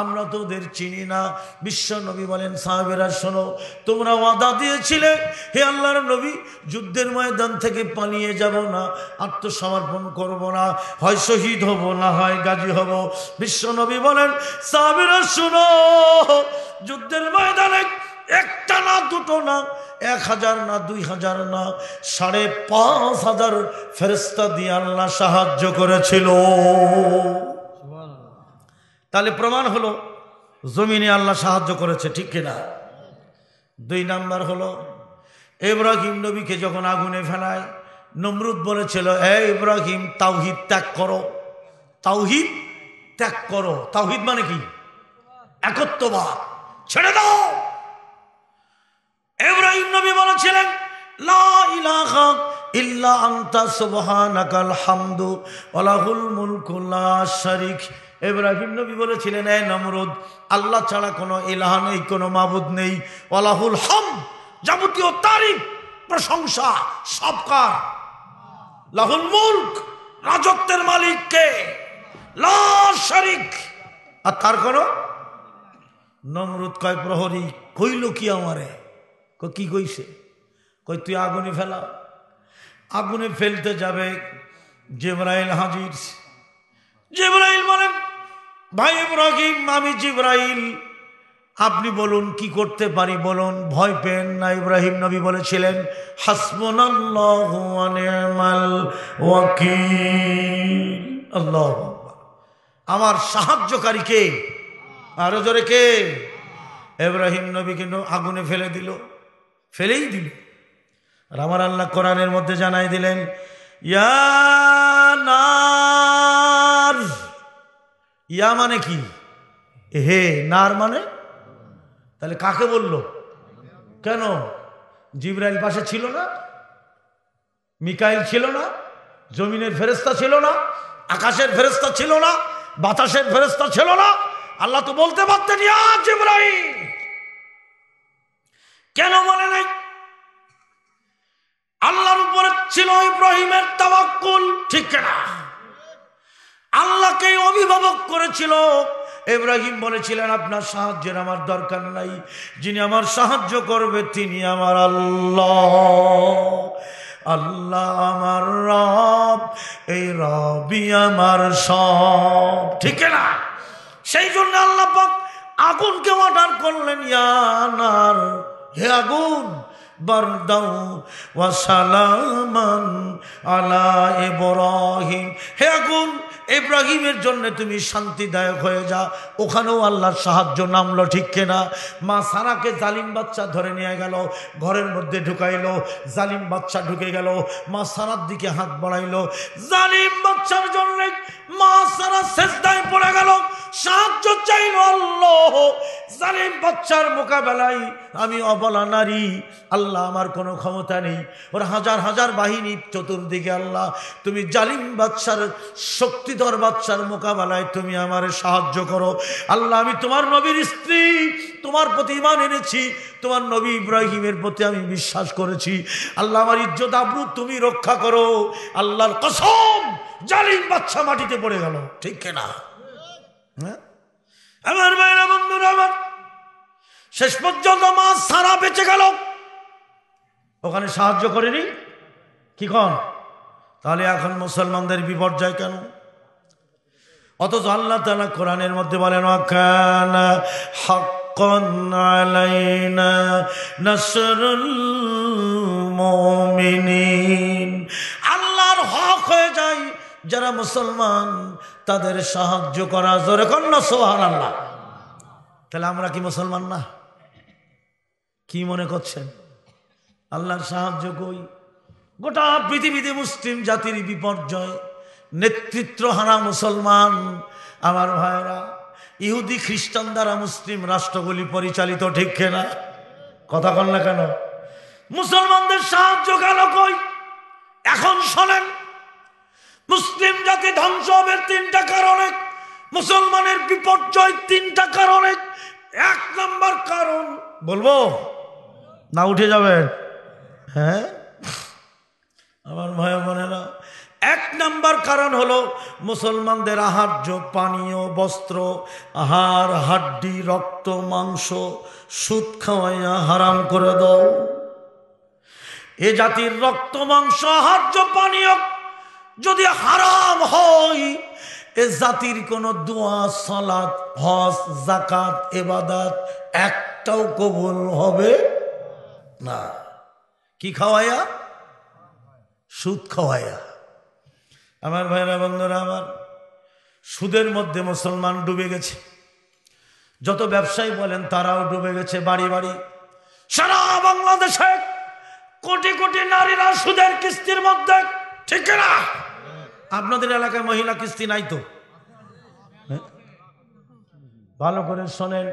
Speaker 1: আমরা তো ওদের চিনি না বিশ্ব নবী বলেন সাহেবেরা শোনো তোমরা ওয়াদা দিয়েছিলে হে আল্লাহর নবী যুদ্ধের ময়দান থেকে পালিয়ে যাব না আত্মসমর্পণ করব না হয় শহীদ হব না হয় গাজী হব বিশ্ব নবী বলেন সাহেবেরা শোনো যুদ্ধের ময়দানে একটা না দুটো না এক হাজার না দুই হাজার না সাড়ে পাঁচ হাজার ফেরস্তা দিয়ে আল্লাহ সাহায্য করেছিল তাহলে প্রমাণ হলো জমিনে আল্লাহ সাহায্য করেছে ঠিক কিনা দুই নাম্বার হলো ইব্রাহিম নবীকে যখন আগুনে ফেলায় নমরুদ বলেছিল এ ইব্রাহিম তাওহিদ ত্যাগ করো তাওহিদ ত্যাগ করো তাওহিদ মানে কি একত্ববাদ ছেড়ে দাও এব্রাহিম নবী বলেছিলেন লা ইল্লা আন্তা সুবহানাকাল হামদু ওয়ালাহুল মুলকু লা শারীক এব্রাহিম নবী বলেছিলেন এ নমরুদ আল্লাহ ছাড়া কোনো এলাহ নেই কোনো মাবুদ নেই ওলাহুল হম যাবতীয় তারিফ প্রশংসা সবকার লাহুল মুল্ক রাজত্বের মালিককে লাশারিক আর তার কোনো নমরুদ কয় প্রহরী কইল কি আমারে কি কইছে কই তুই আগুনে ফেলা আগুনে ফেলতে যাবে জেবরাইল হাজির জেবরাইল বলেন মানে ভাই ইব্রাহিম আমি জিব্রাইল আপনি বলুন কি করতে পারি বলুন ভয় পেন না ইব্রাহিম নবী বলেছিলেন আল্লাহ আমার সাহায্যকারীকে আরো জোরে কে ইব্রাহিম নবী কিন্তু আগুনে ফেলে দিল ফেলেই দিল আর আমার আল্লাহ কোরআনের মধ্যে জানাই দিলেন ইয়া না ইয়া মানে কি হে নার মানে তাহলে কাকে বলল কেন জিব্রাইল পাশে ছিল না মিকাইল ছিল না জমিনের ফেরেস্তা ছিল না আকাশের ফেরেস্তা ছিল না বাতাসের ফেরেস্তা ছিল না আল্লাহ তো বলতে পারতেন জিব্রাইল কেন বলে নাই আল্লাহর উপরে ছিল ইব্রাহিমের তাবাক্কুল ঠিক না আল্লাহকেই অভিভাবক করেছিল এব্রাহিম বলেছিলেন আপনার সাহায্যের আমার দরকার নাই যিনি আমার সাহায্য করবে তিনি আমার আল্লাহ আল্লাহ আমার রব এই রবি আমার সব ঠিক না সেই জন্য আল্লাহ পাক আগুনকে অর্ডার করলেন ইয়ানার হে আগুন বারদাও ওয়াসালামান আলা ইব্রাহিম হে আগুন এব্রাহিমের জন্য তুমি শান্তিদায়ক হয়ে যা ওখানেও আল্লাহর সাহায্য নামলো ঠিক কেনা মা সারাকে জালিম বাচ্চা ধরে নিয়ে গেল ঘরের মধ্যে ঢুকাইলো জালিম বাচ্চা ঢুকে গেল মা সারার দিকে হাত বাড়াইলো জালিম বাচ্চার জন্য মা সারা শেষদায় পড়ে গেল সাহায্য চাইল আল্লাহ জালিম বাচ্চার মোকাবেলায় আমি অবলা নারী আল্লাহ আমার কোনো ক্ষমতা নেই ওর হাজার হাজার বাহিনী চতুর্দিকে আল্লাহ তুমি জালিম বাচ্চার শক্তিধর বাচ্চার মোকাবেলায় তুমি আমার সাহায্য করো আল্লাহ আমি তোমার নবীর স্ত্রী তোমার প্রতি ইমান এনেছি তোমার নবী ইব্রাহিমের প্রতি আমি বিশ্বাস করেছি আল্লাহ আমার ইজ্জত আবরু তুমি রক্ষা করো আল্লাহর কসম জালিম বাচ্চা মাটিতে পড়ে গেল ঠিক না হ্যাঁ আমার মায়েরা বন্ধুরা আমার শেষ পর্যন্ত মাছ সারা বেঁচে গেল ওখানে সাহায্য করেনি কি কন তাহলে এখন মুসলমানদের বিপর্যয় কেন অথচ আল্লাহ তালা কোরআনের মধ্যে বলেন হক علينا نصر المؤمنين আল্লাহর হক হয়ে যায় যারা মুসলমান তাদের সাহায্য করা জোরে কন্যা সোহান আল্লাহ তাহলে আমরা কি মুসলমান না কি মনে করছেন আল্লাহর সাহায্য কই গোটা পৃথিবীতে মুসলিম জাতির বিপর্যয় নেতৃত্ব হারা মুসলমান আমার ভাইরা ইহুদি খ্রিস্টান দ্বারা মুসলিম রাষ্ট্রগুলি পরিচালিত ঠিক না কথা কন না কেন মুসলমানদের সাহায্য কেন কই এখন শোনেন মুসলিম জাতি ধ্বংস হবে তিনটা কারণে মুসলমানের বিপর্যয় তিনটা কারণে এক নম্বর কারণ বলবো না উঠে যাবেন হ্যাঁ আমার ভাই বোনেরা এক নাম্বার কারণ হলো মুসলমানদের আহার্য পানীয় বস্ত্র আহার হাড্ডি রক্ত মাংস সুদ খাওয়াইয়া হারাম করে দাও এ জাতির রক্ত মাংস আহার্য পানীয় যদি হারাম হয় এ জাতির কোনো দোয়া সলাৎ হজ জাকাত এবাদাত একটাও কবুল হবে না কি খাওয়াইয়া সুদ খাওয়াইয়া আমার ভাইরা বন্ধুরা আমার সুদের মধ্যে মুসলমান ডুবে গেছে যত ব্যবসায়ী বলেন তারাও ডুবে গেছে বাড়ি বাড়ি সারা বাংলাদেশে কোটি কোটি নারীরা সুদের কিস্তির মধ্যে ঠিক না আপনাদের এলাকায় মহিলা কিস্তি নাই তো হ্যাঁ? ভালো করে শোনেন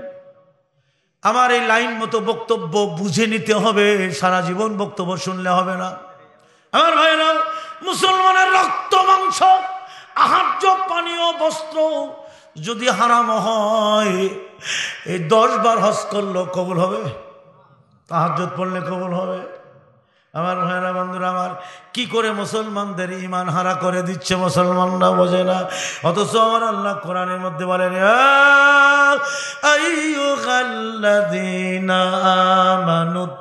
Speaker 1: আমার এই লাইন মতো বক্তব্য বুঝে নিতে হবে সারা জীবন বক্তব্য শুনলে হবে না আমার ভাইরা মুসলমানের রক্ত মাংস আহার্য পানীয় বস্ত্র যদি হারাম হয় এই দশ বার হস করলো কবল হবে তাহাজ পড়লে কবল হবে আমার ভাইরা বন্ধুরা আমার কি করে মুসলমানদের ইমান হারা করে দিচ্ছে মুসলমানরা বোঝে না অথচ আমার আল্লাহ কোরআনের মধ্যে বলেন আমানুত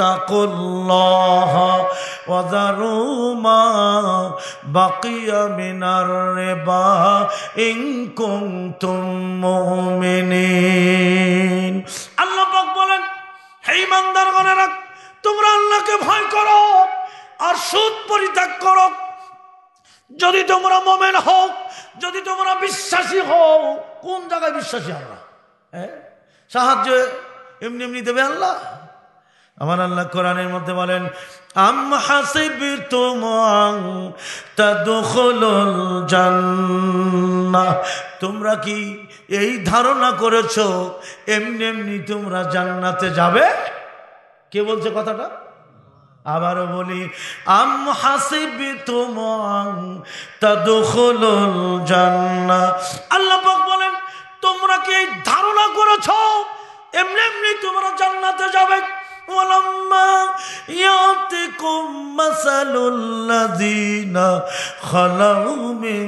Speaker 1: তাকুল্লাহ ওয়াজারুমা বাকিয়া মিনার রেবা ইনকুম আল্লাহ বলেন হে ইমানদার রাখ তোমরা আল্লাহকে ভয় করো আর সুদ পরিত্যাগ করো যদি তোমরা মোমেন হোক যদি তোমরা বিশ্বাসী হও কোন জায়গায় বিশ্বাসী আল্লাহ হ্যাঁ সাহায্য এমনি এমনি দেবে আল্লাহ আমার আল্লাহ কোরআনের মধ্যে বলেন আম দখল জান্নাহ তোমরা কি এই ধারণা করেছো এমনি এমনি তোমরা জান্নাতে যাবে কে বলছে কথাটা আবারও বলি আম হাসিবি জান্না আল্লাহ পাক বলেন তোমরা কি ধারণা করেছ এমনি এমনি তোমরা জান্নাতে যাবে ولما يعطكم مثل الذين خلوا من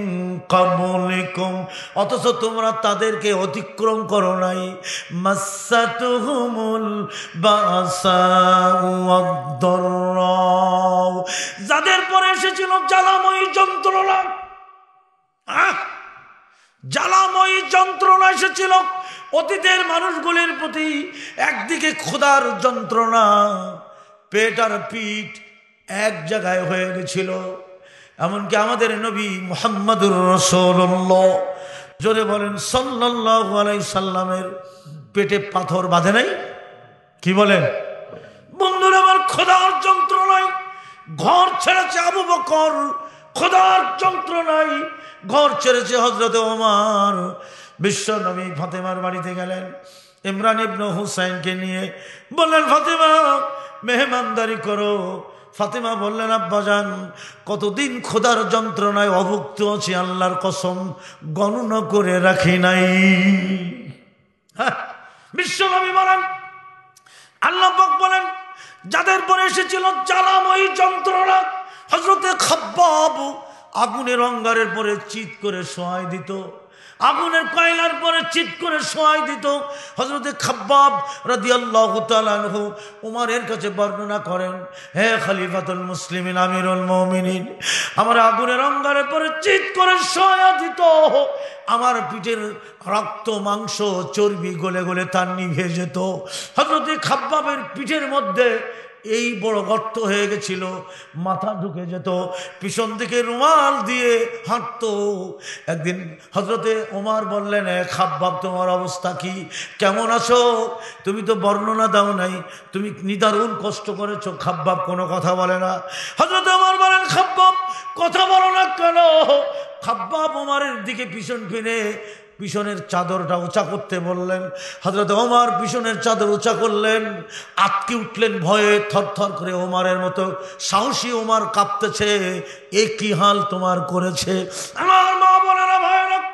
Speaker 1: قبلكم অথচ তোমরা তাদেরকে অতিক্রম করো নাই মাসাতুহুমুল বাসা যাদের পরে এসেছিল জ্বালাময়ী যন্ত্রণা আহ জ্বালাময়ী যন্ত্রণা এসেছিল অতীতের মানুষগুলির প্রতি একদিকে ক্ষুধার যন্ত্রণা পেট আর পিঠ এক জায়গায় হয়ে গেছিল এমনকি আমাদের নবী মোহাম্মদুর রসল জোরে বলেন সাল্লাই সাল্লামের পেটে পাথর বাঁধে নাই কি বলেন বন্ধুর আমার খোদার যন্ত্রণায় ঘর ছেড়েছে আবু বকর খোদার যন্ত্রণায় ঘর ছেড়েছে হজরত ওমার বিশ্ব নবী ফাতেমার বাড়িতে গেলেন ইমরান ইবনু হুসাইনকে নিয়ে বললেন ফাতেমা মেহমানদারি করো ফাতেমা বললেন আব্বাজান কতদিন খোদার যন্ত্রণায় অভুক্ত আছি আল্লাহর কসম গণনা করে রাখি নাই হ্যাঁ, বিশ্বনবী বলেন আল্লাহ বলেন যাদের পরে এসেছিল জ্বালাময়ী যন্ত্রণা হজরতে খাব্বাবু আগুনের অঙ্গারের পরে চিৎ করে সহায় দিত আগুনের কয়লার পরে চিত করে সহায় দিত হজরতে খাব্বাব রাদিয়াল্লাহ তালানহ উমারের কাছে বর্ণনা করেন হে খালিফাতুল মুসলিমিন আমিরুল মমিনিন আমার আগুনের অঙ্গারের পরে চিত করে সহায় দিত আমার পিঠের রক্ত মাংস চর্বি গলে গলে তার নিভে যেত হজরতে খাব্বাবের পিঠের মধ্যে এই বড় গর্ত হয়ে গেছিল মাথা ঢুকে যেত পিছন দিকে রুমাল দিয়ে হাঁটত একদিন হজরতে ওমার বললেন খাব্বাব তোমার অবস্থা কি কেমন আছো তুমি তো বর্ণনা দাও নাই তুমি নিদারুণ কষ্ট করেছো খাব্বাব কোনো কথা বলে না হজরতে ওমার বলেন খাব্বাব কথা বলো না কেন খাব্বাব ওমারের দিকে পিছন ফিরে পিছনের চাদরটা উঁচা করতে বললেন হজরত ওমার পিছনের চাদর উঁচা করলেন আটকে উঠলেন ভয়ে থরথর করে ওমারের মতো সাহসী ওমার কাঁপতেছে এ কি হাল তোমার করেছে আমার মা বোনেরা ভয়ানক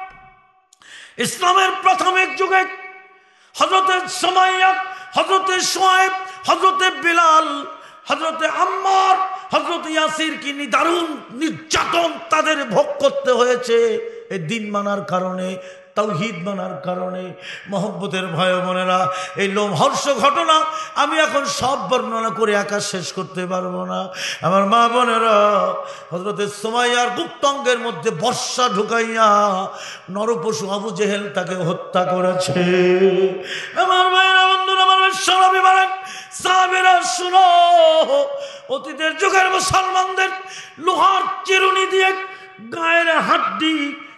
Speaker 1: ইসলামের প্রাথমিক যুগে হজরতের সময় হজরতের সোয়েব হজরতে বিলাল হজরতে আম্মার হজরত ইয়াসির কি দারুণ নির্যাতন তাদের ভোগ করতে হয়েছে এই দিন মানার কারণে তাওহিদ মানার কারণে মহব্বতের ভয় বোনেরা এই লোমহর্ষ ঘটনা আমি এখন সব বর্ণনা করে একা শেষ করতে পারবো না আমার মা বোনেরা হজরতের সোমাইয়ার গুপ্তঙ্গের মধ্যে বর্ষা ঢুকাইয়া নরপশু আবু জেহেল তাকে হত্যা করেছে আমার মায়েরা বন্ধুরা আমার সরাবি বলেন সাবেরা অতীতের যুগের মুসলমানদের লোহার চিরুনি দিয়ে গায়ের হাড্ডি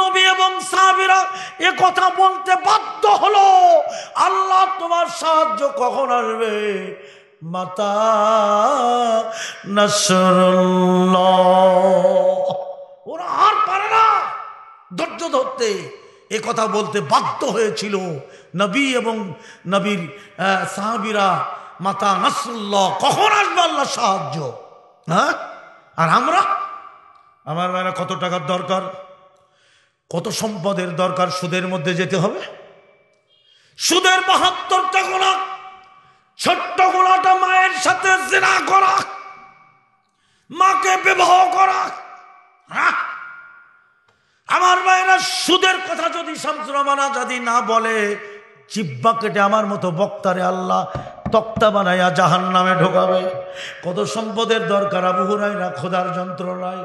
Speaker 1: নবী এবং সাহাবিরা এ কথা বলতে বাধ্য হলো আল্লাহ তোমার সাহায্য কখন আসবে মাতা ওরা আর পারে না ধৈর্য ধরতে এ কথা বলতে বাধ্য হয়েছিল নবী এবং নবীর সাহাবিরা মাতা নাসরুল্লাহ কখন আসবে আল্লাহ সাহায্য হ্যাঁ আর আমরা আমার মানে কত টাকার দরকার কত সম্পদের দরকার সুদের মধ্যে যেতে হবে সুদের বাহাত্তরটা গোলা ছোট্ট গোলাটা মায়ের সাথে জেনা করা মাকে বিবাহ করা হ্যাঁ? আমার মায়েরা সুদের কথা যদি শামসুর রহমান আজাদি না বলে জিব্বা কেটে আমার মতো বক্তারে আল্লাহ তক্তা বানাইয়া জাহান নামে ঢোকাবে কত সম্পদের দরকার আবু না খোদার নাই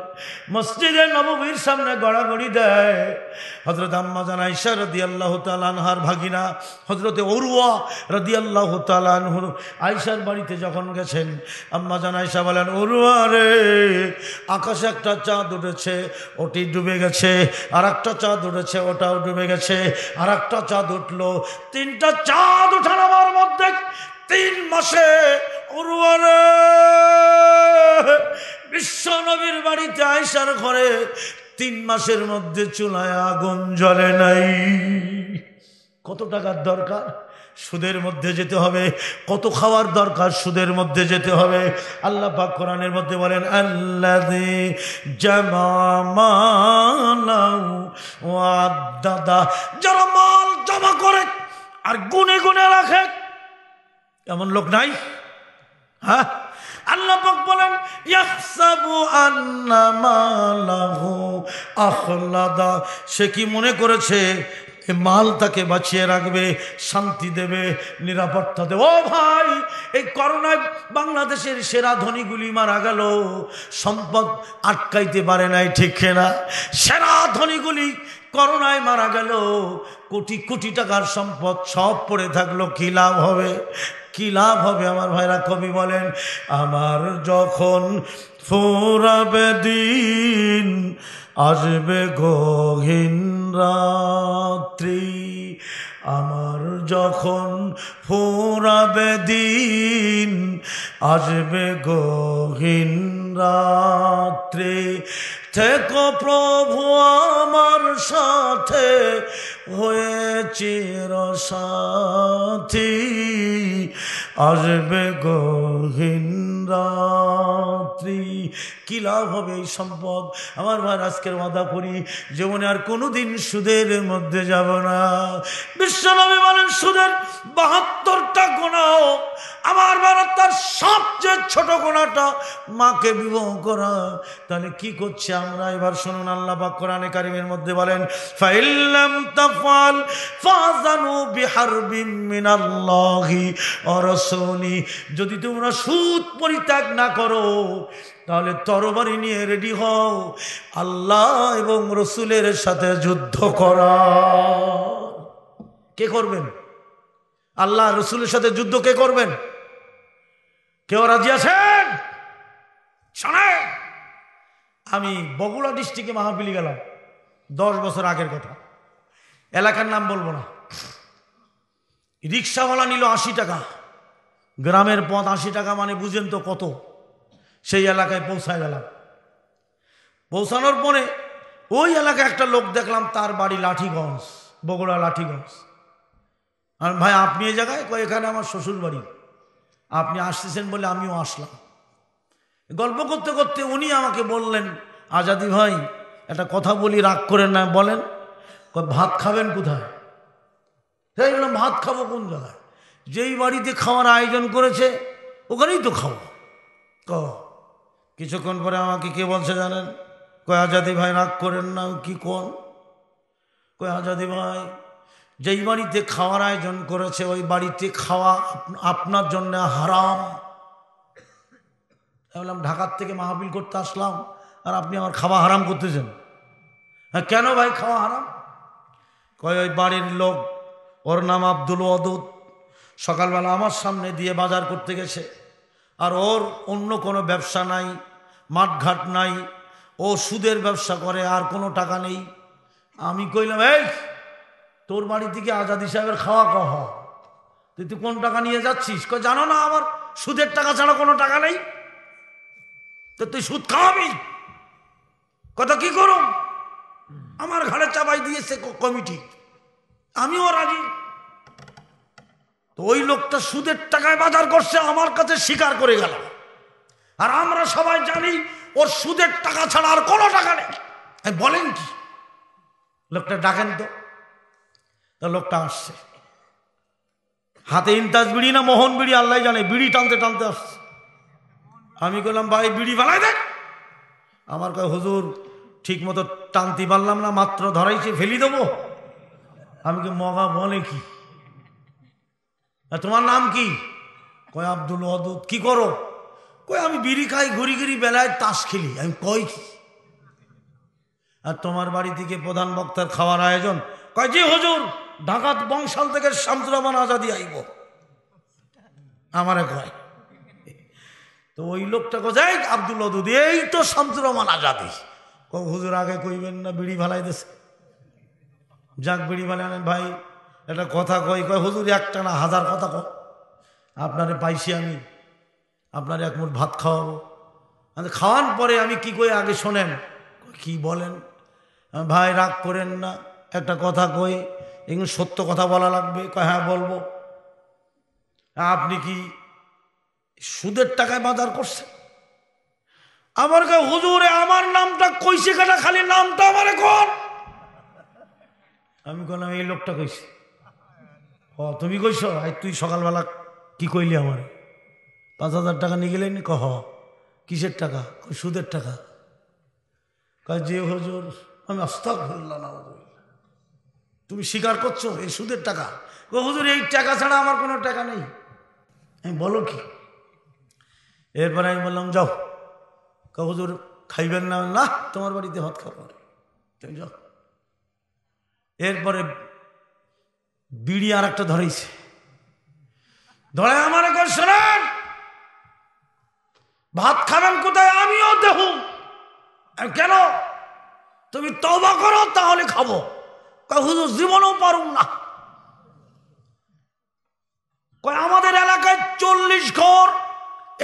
Speaker 1: মসজিদে নবমীর সামনে গড়াগড়ি দেয় হজরত আম্মা জানা ঈশ্বর রদি আল্লাহ তালানহার ভাগিনা হজরতে অরুয়া রদি আল্লাহ তালানহ আইসার বাড়িতে যখন গেছেন আম্মা জানা বলেন অরুয়া রে আকাশে একটা চাঁদ উঠেছে ওটি ডুবে গেছে আর একটা চাঁদ উঠেছে ওটাও ডুবে গেছে আর একটা চাঁদ উঠলো তিনটা চাঁদ উঠানো আমার মধ্যে তিন মাসে উরুয়ারে বিশ্ব নবীর বাড়িতে আইসার ঘরে তিন মাসের মধ্যে চুলায় আগুন জ্বলে নাই কত টাকার দরকার সুদের মধ্যে যেতে হবে কত খাওয়ার দরকার সুদের মধ্যে যেতে হবে আল্লাহ পাক কোরআনের মধ্যে বলেন আল্লাহ যারা মাল জমা করে আর গুনে গুনে রাখে এমন লোক নাই হ্যাঁ বলেন সে কি মনে করেছে মাল তাকে বাঁচিয়ে রাখবে শান্তি দেবে নিরাপত্তা দেবে ও ভাই এই করোনায় বাংলাদেশের সেরা ধনীগুলি মারা গেল সম্পদ আটকাইতে পারে নাই ঠিক না সেরা ধনীগুলি করোনায় মারা গেল কোটি কোটি টাকার সম্পদ সব পড়ে থাকলো কী লাভ হবে কি লাভ হবে আমার ভাইরা কবি বলেন আমার যখন ফোরাবে দিন আসবে গহীন রাত্রি আমার যখন ফোরাবে দিন আসবে গহীন রাত্রি থেকো প্রভু আমার সাথে হয়ে চির সাথি আসবে গহীন রাত্রি কি লাভ হবে এই সম্পদ আমার ভাই আজকের মাথা করি জীবনে আর কোনোদিন সুদের মধ্যে যাব না বিশ্বনবী বলেন সুদের বাহাত্তরটা গোনাও আমার বাবার তার সবচেয়ে ছোট গোনাটা মাকে বিবাহ করা তাহলে কি করছে আমরা এবার শুনুন আল্লাহ বা কোরআনে কারিমের মধ্যে বলেন ফাইল্লাম তা يفعل فاذنوا بحرب من الله যদি তোমরা সুদ পরিত্যাগ না করো তাহলে তরবারি নিয়ে রেডি হও আল্লাহ এবং রসুলের সাথে যুদ্ধ করা কে করবেন আল্লাহ রসুলের সাথে যুদ্ধ কে করবেন কেউ রাজি আছেন আমি বগুড়া ডিস্ট্রিক্টে মাহাপিলি গেলাম দশ বছর আগের কথা এলাকার নাম বলবো না রিক্সাওয়ালা নিল আশি টাকা গ্রামের পথ আশি টাকা মানে বুঝেন তো কত সেই এলাকায় পৌঁছায় গেলাম পৌঁছানোর পরে ওই এলাকায় একটা লোক দেখলাম তার বাড়ি লাঠিগঞ্জ বগুড়া লাঠিগঞ্জ আর ভাই আপনি এই জায়গায় কয় এখানে আমার শ্বশুর বাড়ি আপনি আসতেছেন বলে আমিও আসলাম গল্প করতে করতে উনি আমাকে বললেন আজাদি ভাই একটা কথা বলি রাগ করেন না বলেন ভাত খাবেন কোথায় ভাত খাবো কোন জায়গায় যেই বাড়িতে খাওয়ার আয়োজন করেছে ওখানেই তো খাবো ক কিছুক্ষণ পরে আমাকে কে বলছে জানেন কয় আজাদি ভাই রাগ করেন না কি কোন কয় আজাদি ভাই যেই বাড়িতে খাওয়ার আয়োজন করেছে ওই বাড়িতে খাওয়া আপনার জন্য হারাম বললাম ঢাকার থেকে মাহবিল করতে আসলাম আর আপনি আমার খাওয়া হারাম করতেছেন হ্যাঁ কেন ভাই খাওয়া হারাম কয় ওই বাড়ির লোক ওর নাম আব্দুল অদুত সকালবেলা আমার সামনে দিয়ে বাজার করতে গেছে আর ওর অন্য কোনো ব্যবসা নাই মাঠঘাট নাই ও সুদের ব্যবসা করে আর কোনো টাকা নেই আমি কইলাম এই তোর বাড়ি থেকে আজাদি সাহেবের খাওয়া কহ তুই তুই কোন টাকা নিয়ে যাচ্ছিস কয় জানো না আমার সুদের টাকা ছাড়া কোনো টাকা নেই তো তুই সুদ খাওয়াবি কথা কি করুম আমার ঘাড়ে চাপাই দিয়েছে কমিটি আমিও রাজি তো ওই লোকটা সুদের টাকায় বাজার করছে আমার কাছে স্বীকার করে গেল আর আমরা সবাই জানি ওর সুদের টাকা ছাড়া আর কোনো টাকা নেই বলেন কি লোকটা ডাকেন তো লোকটা আসছে হাতে ইন্তাজ বিড়ি না মোহন বিড়ি আল্লাহ জানে বিড়ি টানতে টানতে আসছে আমি বললাম ভাই বিড়ি ফেলাই দেখ আমার কয় হুজুর ঠিক মতো টানতে পারলাম না মাত্র ধরাইছে ফেলি দেবো আমি কি মগা বলে কি তোমার নাম কি কয় আব্দুল অদুত কি করো কয় আমি বিড়ি খাই ঘুরি ঘুরি বেলায় তাস খেলি আমি কই কি আর তোমার বাড়ি থেকে প্রধান বক্তার খাওয়ার আয়োজন কয় যে হজুর ঢাকাত বংশাল থেকে শামসুরাবান আজাদি আইব আমারে কয় তো ওই লোকটা কোথায় আব্দুল ওদুদ এই তো শামসুরহমান আজাদি ও হুজুর আগে কইবেন না বিড়ি ভালাই দিছে যাক বিড়ি ভালাই আনেন ভাই একটা কথা কই কয় হুজুর একটা না হাজার কথা কয় আপনারে পাইছি আমি আপনার এক মুঠ ভাত খাওয়াবো আচ্ছা, খাওয়ান পরে আমি কি কই আগে শোনেন কি বলেন ভাই রাগ করেন না একটা কথা কই এগুলো সত্য কথা বলা লাগবে কয় হ্যাঁ বলবো আপনি কি সুদের টাকায় বাজার করছেন আমার হুজুরে আমার নামটা কইছে কাটা খালি নামটা আমার কোন আমি কলাম এই লোকটা কইছি ও তুমি কইছ আই তুই সকালবেলা কি কইলি আমার পাঁচ হাজার টাকা নিয়ে গেলেন কহ কিসের টাকা সুদের টাকা যে হজুর আমি আস্তাক না তুমি স্বীকার করছো এই সুদের টাকা ও হুজুর এই টাকা ছাড়া আমার কোনো টাকা নেই আমি বলো কি এরপরে আমি বললাম যাও হুজুর খাইবেন না না তোমার বাড়িতে ভাত খাবো তুমি যাও এরপরে বিড়ি আর একটা ধরেছে ধরে আমার এখন শোনেন ভাত খাবেন কোথায় আমিও দেহ কেন তুমি তবা করো তাহলে খাবো হুজুর জীবনও পারুম না আমাদের এলাকায় চল্লিশ ঘর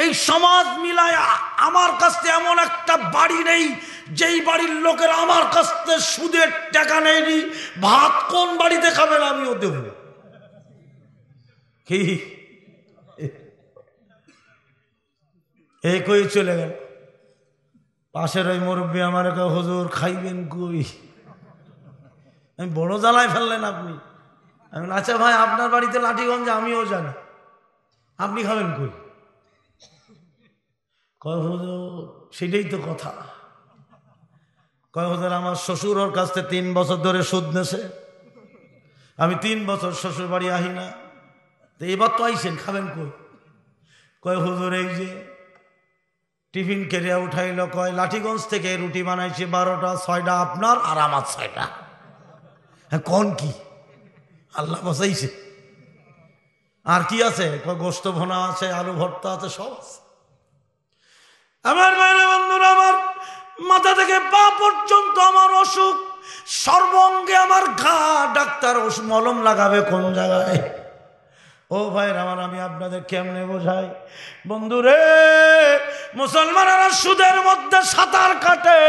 Speaker 1: এই সমাজ মিলায়া আমার কাছে এমন একটা বাড়ি নেই যেই বাড়ির লোকের আমার কাছে সুদের টাকা নেয়নি ভাত কোন বাড়িতে খাবেন আমিও দেব কি এই কই চলে গেল পাশের ওই মুরব্বী আমার হজুর খাইবেন কই আমি বড় জ্বালায় ফেললেন আপনি আমি আচ্ছা ভাই আপনার বাড়িতে লাঠিগঞ্জ আমিও জানি আপনি খাবেন কই কয় হুজুর সেটাই তো কথা কয় হুজুর আমার শ্বশুর ওর কাছ থেকে তিন বছর ধরে সুদ নেছে আমি তিন বছর শ্বশুর বাড়ি আহি না তো এবার তো আইসেন খাবেন কই কয় হুজুর এই যে টিফিন কেরিয়া উঠাইল কয় লাঠিগঞ্জ থেকে রুটি বানাইছে বারোটা ছয়টা আপনার আর আমার ছয়টা হ্যাঁ কন কি আল্লাহ বসাইছে আর কি আছে গোস্ত ভোনা আছে আলু ভর্তা আছে সব আছে আমার মায়েরা বন্ধুরা আমার মাথা থেকে পা পর্যন্ত আমার অসুখ সর্বঙ্গে আমার ঘা ডাক্তার মলম লাগাবে কোন জায়গায় ও ভাইর আমার আমি আপনাদের কেমনে বোঝাই বন্ধুরে মুসলমানেরা সুদের মধ্যে সাঁতার কাটে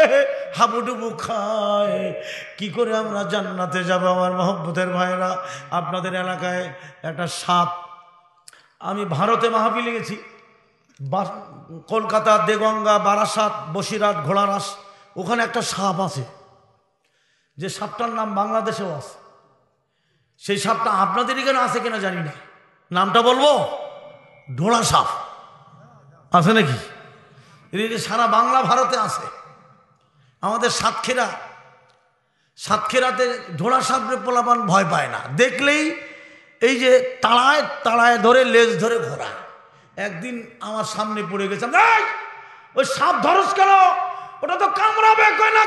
Speaker 1: হাবুডুবু খায় কি করে আমরা জান্নাতে যাব আমার মহব্বতের ভাইয়েরা আপনাদের এলাকায় একটা সাপ আমি ভারতে মাহাপিলে গেছি কলকাতা দেগঙ্গা বারাসাত বসিরহাট ঘোড়ারাস ওখানে একটা সাপ আছে যে সাপটার নাম বাংলাদেশেও আছে সেই সাপটা আপনাদের এখানে আছে কিনা জানি না নামটা বলবো ঢোড়া সাপ আছে নাকি সারা বাংলা ভারতে আছে আমাদের সাতক্ষীরা সাতক্ষীরাতে ঢোড়া সাপের পোলাপান ভয় পায় না দেখলেই এই যে তাড়ায় তাড়ায় ধরে লেজ ধরে ঘোরা একদিন আমার সামনে পড়ে গেছে ওই সাপ ধরস কেন ওটা তো কামড়াবে কয় না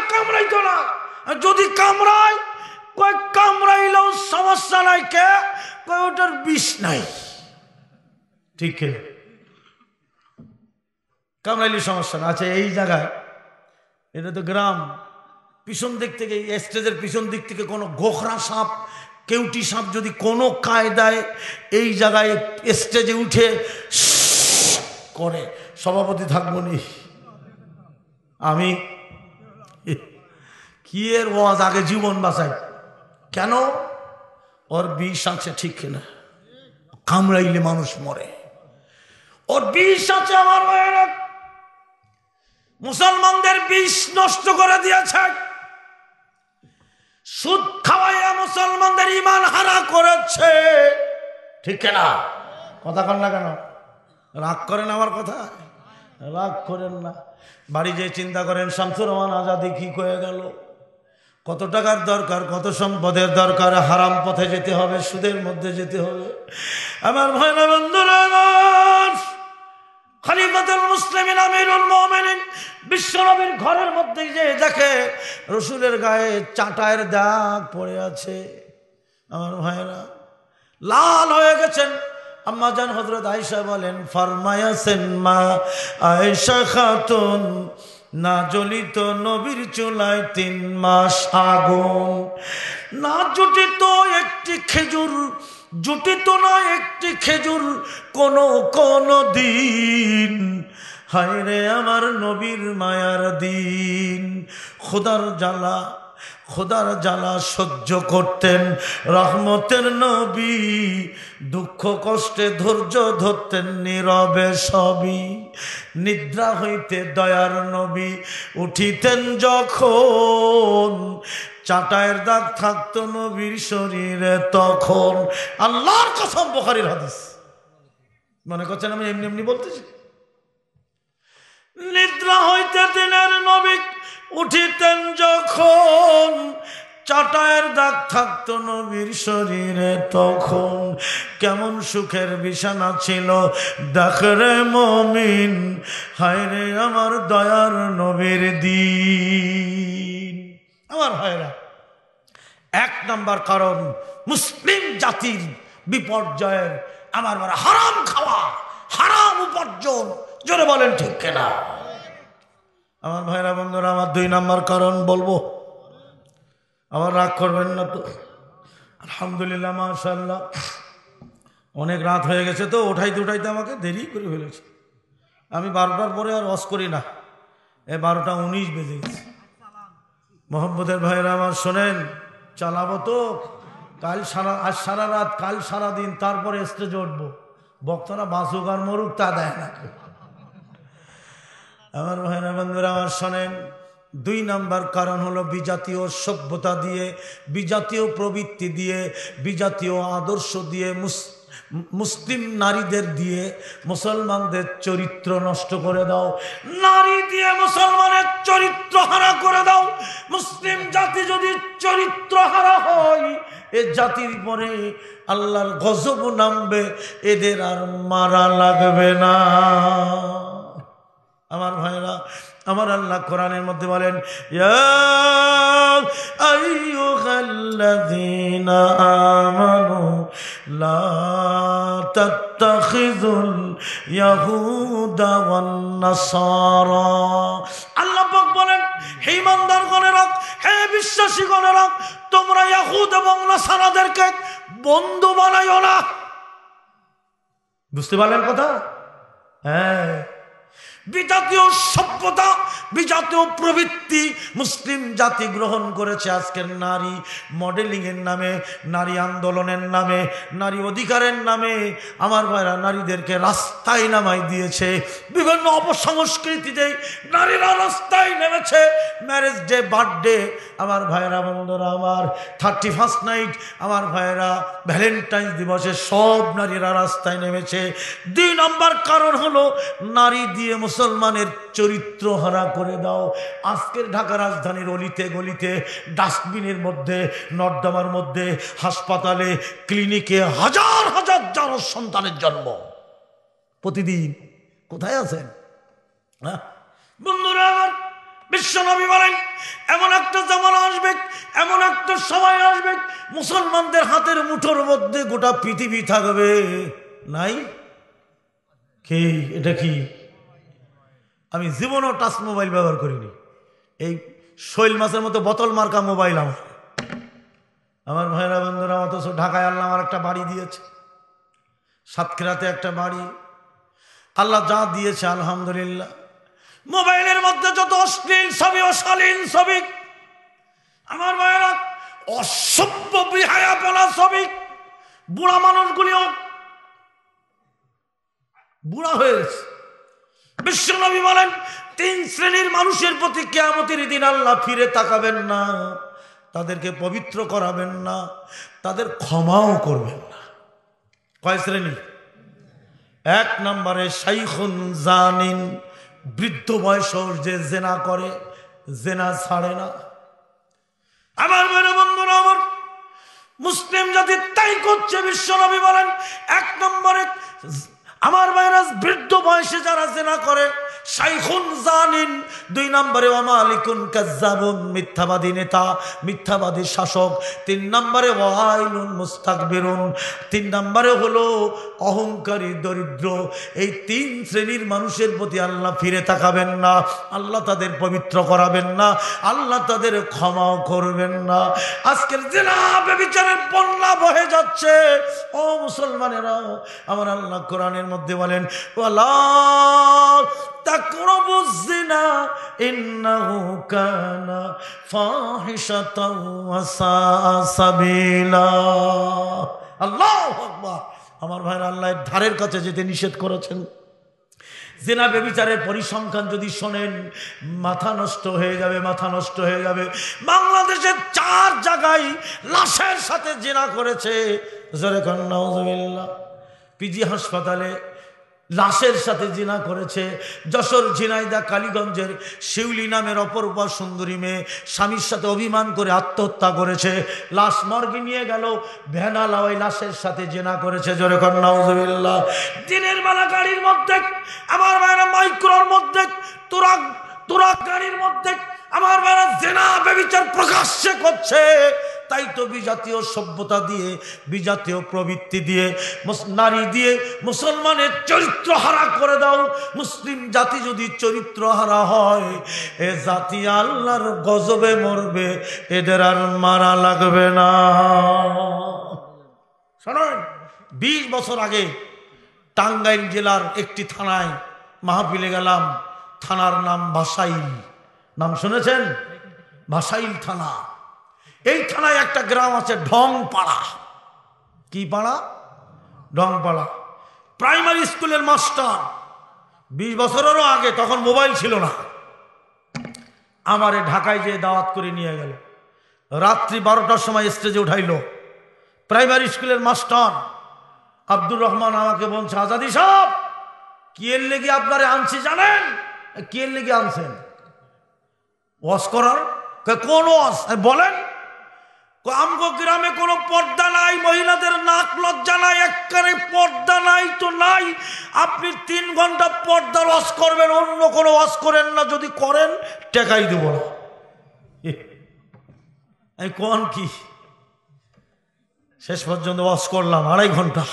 Speaker 1: তো না যদি কামড়ায় কয় কামড়াইলেও সমস্যা নাই কে কয় ওটার বিষ নাই ঠিক কামড়াইলে সমস্যা না আচ্ছা এই জায়গায় এটা তো গ্রাম পিছন দিক থেকে স্টেজের পিছন দিক থেকে কোনো গোখরা সাপ কেউটি সাপ যদি কোনো কায়দায় এই জায়গায় স্টেজে উঠে করে সভাপতি থাকবো নি আমি কি এর ওয়াজ আগে জীবন বাঁচাই কেন ওর বিষ আছে ঠিক কিনা কামড়াইলে মানুষ মরে ওর বিষ আছে আমার মায়ের মুসলমানদের বিষ নষ্ট করে দিয়েছে সুদ খাওয়াইয়া মুসলমানদের ইমান হারা করেছে ঠিক না কথা কন না কেন রাগ করেন আমার কথা রাগ করেন না বাড়ি যেয়ে চিন্তা করেন শামসুর রহমান আজাদি কী হয়ে গেল কত টাকার দরকার কত সম্পদের দরকার হারাম পথে যেতে হবে সুদের মধ্যে যেতে হবে আমার ভয়না বন্ধুরা খালিফাতুল মুসলিমিন আমিরুল মোমেনিন বিশ্বনবীর ঘরের মধ্যে যে দেখে রসুলের গায়ে চাটায়ের দাগ পড়ে আছে আমার ভাইরা লাল হয়ে গেছেন আম্মা জান হজরত আয়সা বলেন ফরমায়াছেন মা আয়সা খাতুন না জ্বলিত নবীর চুলায় তিন মাস আগুন না জুটিত একটি খেজুর জুটিত না একটি খেজুর কোন কোন দিন হায় রে আমার নবীর মায়ার দিন খোদার জ্বালা খোদার জ্বালা সহ্য করতেন রহমতের নবী দুঃখ কষ্টে ধৈর্য ধরতেন নীরবে সবই নিদ্রা হইতে দয়ার নবী উঠিতেন যখন চাটায়ের দাগ থাকত নবীর শরীরে তখন আল্লাহর কসম বোখারির হাদিস মনে করছেন আমি এমনি এমনি বলতেছি নিদ্রা হইতে দিনের নবী উঠিতেন যখন চাটায়ের দাগ থাকত নবীর শরীরে তখন কেমন সুখের বিছানা ছিল দেখরে মমিন রে আমার দয়ার নবীর দিন আমার হয়রা এক নাম্বার কারণ মুসলিম জাতির বিপর্যয়ের আমার মানে হারাম খাওয়া হারাম উপার্জন জোরে বলেন ঠিক কেনা আমার ভাইরা বন্ধুরা আমার দুই নাম্বার কারণ বলবো আমার রাগ করবেন না তো আলহামদুলিল্লাহ মাশাল্লাহ অনেক রাত হয়ে গেছে তো ওঠাইতে উঠাইতে আমাকে দেরি করে ফেলেছে আমি বারোটার পরে আর অস করি না এ বারোটা উনিশ বেজে গেছে মোহাম্মদের ভাইরা আমার শোনেন চালাবো তো কাল সারা আজ সারা রাত কাল সারা দিন তারপরে স্টেজে উঠবো বক্তারা বাসুক আর মরুক তা দেয় না আমার ভাইরা বন্ধুরা আমার শোনেন দুই নাম্বার কারণ হলো বিজাতীয় সভ্যতা দিয়ে বিজাতীয় প্রবৃত্তি দিয়ে বিজাতীয় আদর্শ দিয়ে মুসলিম নারীদের দিয়ে মুসলমানদের চরিত্র নষ্ট করে দাও নারী দিয়ে মুসলমানের চরিত্র হারা করে দাও মুসলিম জাতি যদি চরিত্র হারা হয় এ জাতির পরে আল্লাহর গজব নামবে এদের আর মারা লাগবে না আমার ভাইরা আমার আল্লাহ কোরআনের মধ্যে বলেন আমানু লা তাত্তাখিজুল ইয়াহুদা ওয়ান নাসারা আল্লাহ বলেন হে গণের গণেরা হে বিশ্বাসী গণের গণেরা তোমরা ইয়াহুদ এবং নাসারাদেরকে বন্ধু বানাইও না বুঝতে পারলেন কথা হ্যাঁ বিজাতীয় সভ্যতা বিজাতীয় প্রবৃত্তি মুসলিম জাতি গ্রহণ করেছে আজকের নারী মডেলিংয়ের নামে নারী আন্দোলনের নামে নারী অধিকারের নামে আমার ভাইরা নারীদেরকে রাস্তায় নামাই দিয়েছে বিভিন্ন অপসংস্কৃতিতে নারীরা রাস্তায় নেমেছে ম্যারেজ ডে বার্থডে আমার ভাইরা বন্ধুরা আমার থার্টি ফার্স্ট নাইট আমার ভাইয়েরা ভ্যালেন্টাইন দিবসে সব নারীরা রাস্তায় নেমেছে দুই নম্বর কারণ হলো নারী দিয়ে মুসলিম মুসলমানের চরিত্র হারা করে দাও আজকের ঢাকা রাজধানীর অলিতে গলিতে ডাস্টবিনের মধ্যে নর্দমার মধ্যে হাসপাতালে ক্লিনিকে হাজার হাজার জারস সন্তানের জন্ম প্রতিদিন কোথায় আছেন হ্যাঁ বন্ধুরা আমার বিশ্বনবী বলেন এমন একটা জামানা আসবে এমন একটা সময় আসবে মুসলমানদের হাতের মুঠোর মধ্যে গোটা পৃথিবী থাকবে নাই কি এটা কি আমি জীবনেও টাচ মোবাইল ব্যবহার করিনি এই শৈল মাছের মতো বোতল মার্কা মোবাইল আমার আমার ভাইরা বন্ধুরা অথচ ঢাকায় আল্লাহ আমার একটা বাড়ি দিয়েছে সাতক্ষীরাতে একটা বাড়ি আল্লাহ যা দিয়েছে আলহামদুলিল্লাহ মোবাইলের মধ্যে যত অশ্লীল ছবি অশালীন ছবি আমার ভাইরা অসভ্য পলা ছবি বুড়া মানুষগুলিও বুড়া হয়েছে বিশ্বনবী বলেন তিন শ্রেণীর মানুষের প্রতি কেয়ামতের দিন আল্লাহ ফিরে তাকাবেন না তাদেরকে পবিত্র করাবেন না তাদের ক্ষমাও করবেন না কয় শ্রেণী এক নম্বরে শাইখুন জানিন বৃদ্ধ বয়স যে জেনা করে জেনা ছাড়ে না আমার মেরে বন্ধুরা আমার মুসলিম জাতি তাই করছে বিশ্বনবী বলেন এক নম্বরে আমার ভাইরাস বৃদ্ধ বয়সে যারা জেনা করে শাইখুন জানিন দুই নম্বরে মিথ্যাবাদী নেতা মিথ্যাবাদী শাসক তিন নম্বরে তিন নম্বরে হলো অহংকারী দরিদ্র এই তিন শ্রেণীর মানুষের প্রতি আল্লাহ ফিরে তাকাবেন না আল্লাহ তাদের পবিত্র করাবেন না আল্লাহ তাদের ক্ষমাও করবেন না আজকের জেলা বিচারের বন্যা বহে যাচ্ছে ও মুসলমানেরা আমার আল্লাহ কোরআনের মধ্যে বলেন আমার ভাইরা আল্লাহর ধারের কাছে যেতে নিষেধ করেছেন জেনা বেবিচারের পরিসংখ্যান যদি শোনেন মাথা নষ্ট হয়ে যাবে মাথা নষ্ট হয়ে যাবে বাংলাদেশের চার জায়গায় লাশের সাথে জেনা করেছে জোরে কন্যা পিজি হাসপাতালে লাশের সাথে জিনা করেছে যশোর ঝিনাইদা কালীগঞ্জের শিউলি নামের অপরূপা সুন্দরী মেয়ে স্বামীর সাথে অভিমান করে আত্মহত্যা করেছে লাশ মর্গে নিয়ে গেল ভেনা লাওয়াই লাশের সাথে জেনা করেছে জোরে কন্যা দিনের বেলা গাড়ির মধ্যে আমার মায়েরা মাইক্রোর মধ্যে তোরাক তোরাক গাড়ির মধ্যে আমার মায়েরা জেনা বেবিচার প্রকাশ্যে করছে তাই তো বিজাতীয় সভ্যতা দিয়ে বিজাতীয় প্রবৃত্তি দিয়ে নারী দিয়ে মুসলমানের চরিত্র হারা করে দাও মুসলিম জাতি যদি চরিত্র হারা হয় এ জাতি আল্লাহর গজবে মরবে এদের আর মারা লাগবে না শোনেন বিশ বছর আগে টাঙ্গাইল জেলার একটি থানায় মাহফিলে গেলাম থানার নাম ভাসাইল নাম শুনেছেন ভাসাইল থানা এই থানায় একটা গ্রাম আছে ঢংপাড়া কি পাড়া ঢংপাড়া প্রাইমারি স্কুলের মাস্টার বিশ বছরেরও আগে তখন মোবাইল ছিল না আমারে ঢাকায় যেয়ে দাওয়াত করে নিয়ে গেল রাত্রি বারোটার সময় স্টেজে উঠাইল প্রাইমারি স্কুলের মাস্টার আব্দুর রহমান আমাকে বলছে আজাদি সাহ কিয়ের লেগে আপনারে আনছি জানেন কিয়ের লেগে আনছেন ওয়াশ করার কোন ওয়াশ বলেন আমগো গ্রামে কোনো পর্দা নাই মহিলাদের নাক লজ্জা নাই একবারে পর্দা নাই তো নাই আপনি তিন ঘন্টা পর্দা ওয়াশ করবেন অন্য কোনো ওয়াশ করেন না যদি করেন টেকাই দেব না আমি কন কি শেষ পর্যন্ত ওয়াশ করলাম আড়াই ঘন্টা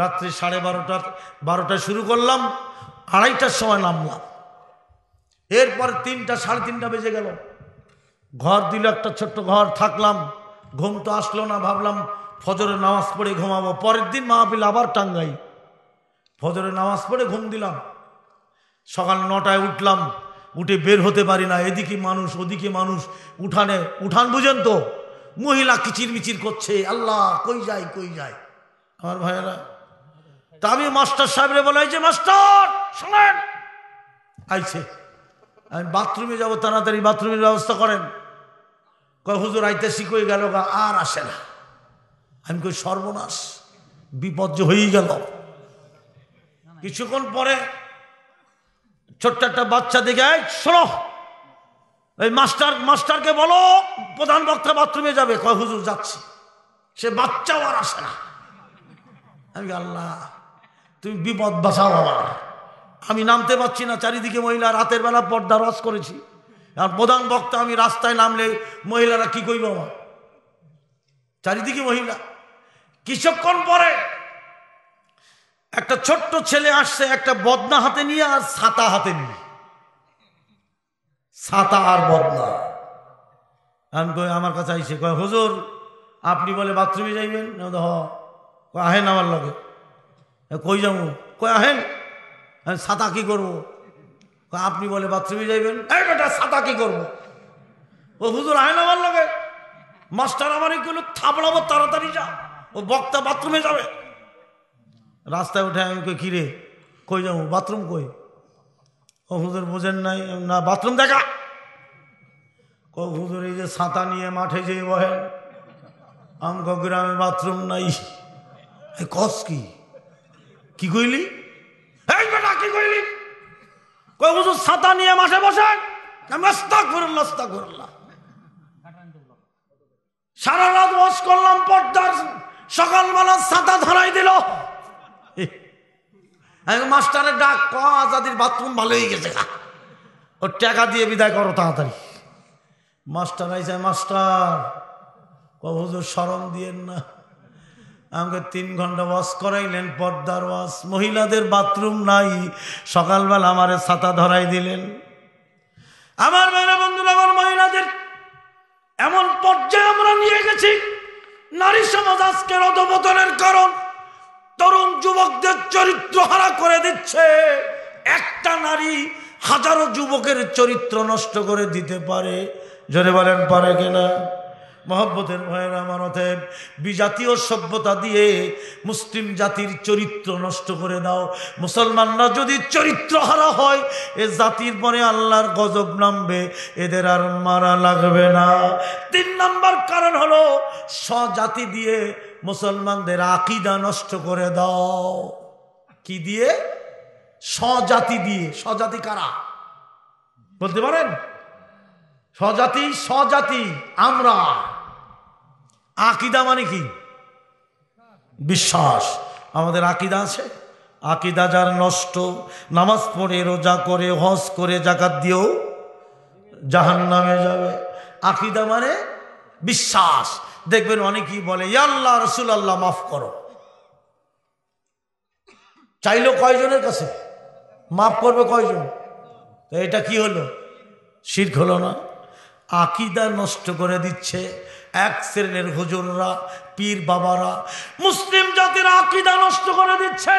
Speaker 1: রাত্রি সাড়ে বারোটা বারোটায় শুরু করলাম আড়াইটার সময় নামলাম এরপর তিনটা সাড়ে তিনটা বেজে গেলাম ঘর দিল একটা ছোট্ট ঘর থাকলাম ঘুম তো আসলো না ভাবলাম ফজরে নামাজ পড়ে ঘুমাবো পরের দিন পিল আবার টাঙ্গাই ফজরে নামাজ পড়ে ঘুম দিলাম সকাল নটায় উঠলাম উঠে বের হতে পারি না এদিকে মানুষ ওদিকে মানুষ উঠানে উঠান বুঝেন তো মহিলা কিচির মিচির করছে আল্লাহ কই যায় কই যায় আমার ভাইয়েরা তা আমি মাস্টার সাহেবরে বলাই যে মাস্টার শোনেন আইছে আমি বাথরুমে যাব তাড়াতাড়ি বাথরুমের ব্যবস্থা করেন কয় হুজুর আইতে শিখই গেল গা আর আসে না আমি কই সর্বনাশ বিপদ যে হয়েই গেল কিছুক্ষণ পরে ছোট্ট একটা বাচ্চা দিকে শোনো এই মাস্টার মাস্টারকে বলো প্রধান বক্তা বাথরুমে যাবে কয় হুজুর যাচ্ছে সে বাচ্চাও আর আসে না আমি আল্লাহ তুমি বিপদ বাঁচাও আমার আমি নামতে পারছি না চারিদিকে মহিলা রাতের বেলা পর্দা রস করেছি আর প্রধান বক্তা আমি রাস্তায় নামলে মহিলারা কি করিব আমার চারিদিকে মহিলা কিছুক্ষণ পরে একটা ছোট্ট ছেলে আসছে একটা বদনা হাতে নিয়ে আর ছাতা হাতে নিয়ে ছাতা আর বদনা আমি কই আমার কাছে আইসে কয় হুজুর আপনি বলে বাথরুমে যাইবেন হ হ্যাঁ। কয় আহেন আমার লগে কই যাবো কয় আহেন ছাতা কি করবো আপনি বলে বাথরুমে যাইবেন এই বেটা সাঁতা কি করবো ও হুজুর আয় না আমার লাগে মাস্টার আমার এগুলো থাপড়াবো তাড়াতাড়ি যা ও বক্তা বাথরুমে যাবে রাস্তায় উঠে আমি কই কিরে কই যাবো বাথরুম কই ও হুজুর বোঝেন নাই না বাথরুম দেখা ও হুজুর এই যে সাঁতা নিয়ে মাঠে যেয়ে বহেন আমক গ্রামে বাথরুম নাই কস কি কি কইলি এই বেটা কি কইলি কয় হুজুর ছাতা নিয়ে মাঠে বসে সারা রাত ওয়াশ করলাম পর্দার সকালবেলা ছাতা ধরাই দিল মাস্টারের ডাক ক কাদির বাথরুম ভালো হয়ে গেছে ও টাকা দিয়ে বিদায় করো তাড়াতাড়ি মাস্টার আইসে মাস্টার হুজুর সরম দিয়েন না আমাকে তিন ঘন্টা ওয়াশ করাইলেন পর্দার ওয়াশ মহিলাদের বাথরুম নাই সকালবেলা আমার ছাতা ধরাই দিলেন আমার মেয়েরা বন্ধুরা আমার মহিলাদের এমন পর্যায়ে আমরা নিয়ে গেছি নারী সমাজ আজকের অধপতনের কারণ তরুণ যুবকদের চরিত্র হারা করে দিচ্ছে একটা নারী হাজারো যুবকের চরিত্র নষ্ট করে দিতে পারে জোরে বলেন পারে কিনা মহব্বতের ভয়ের আমানতে বিজাতীয় সভ্যতা দিয়ে মুসলিম জাতির চরিত্র নষ্ট করে দাও মুসলমানরা যদি চরিত্র হারা হয় এ জাতির পরে আল্লাহর গজব নামবে এদের আর মারা লাগবে না তিন নাম্বার কারণ হলো স্বজাতি দিয়ে মুসলমানদের আকিদা নষ্ট করে দাও কি দিয়ে স্বজাতি দিয়ে স্বজাতি কারা বলতে পারেন স্বজাতি স্বজাতি আমরা আকিদা মানে কি বিশ্বাস আমাদের আকিদা আছে আকিদা যার নষ্ট নামাজ পড়ে রোজা করে হজ করে জাকাত দিয়েও জাহান নামে যাবে আকিদা মানে বিশ্বাস দেখবেন অনেকেই বলে ইয়াল্লাহ রসুল আল্লাহ মাফ করো চাইলো কয়জনের কাছে মাফ করবে কয়জন তো এটা কি হলো শির হলো না আকিদা নষ্ট করে দিচ্ছে এক শ্রেণীর হুজুররা পীর বাবারা মুসলিম জাতির আকিদা নষ্ট করে দিচ্ছে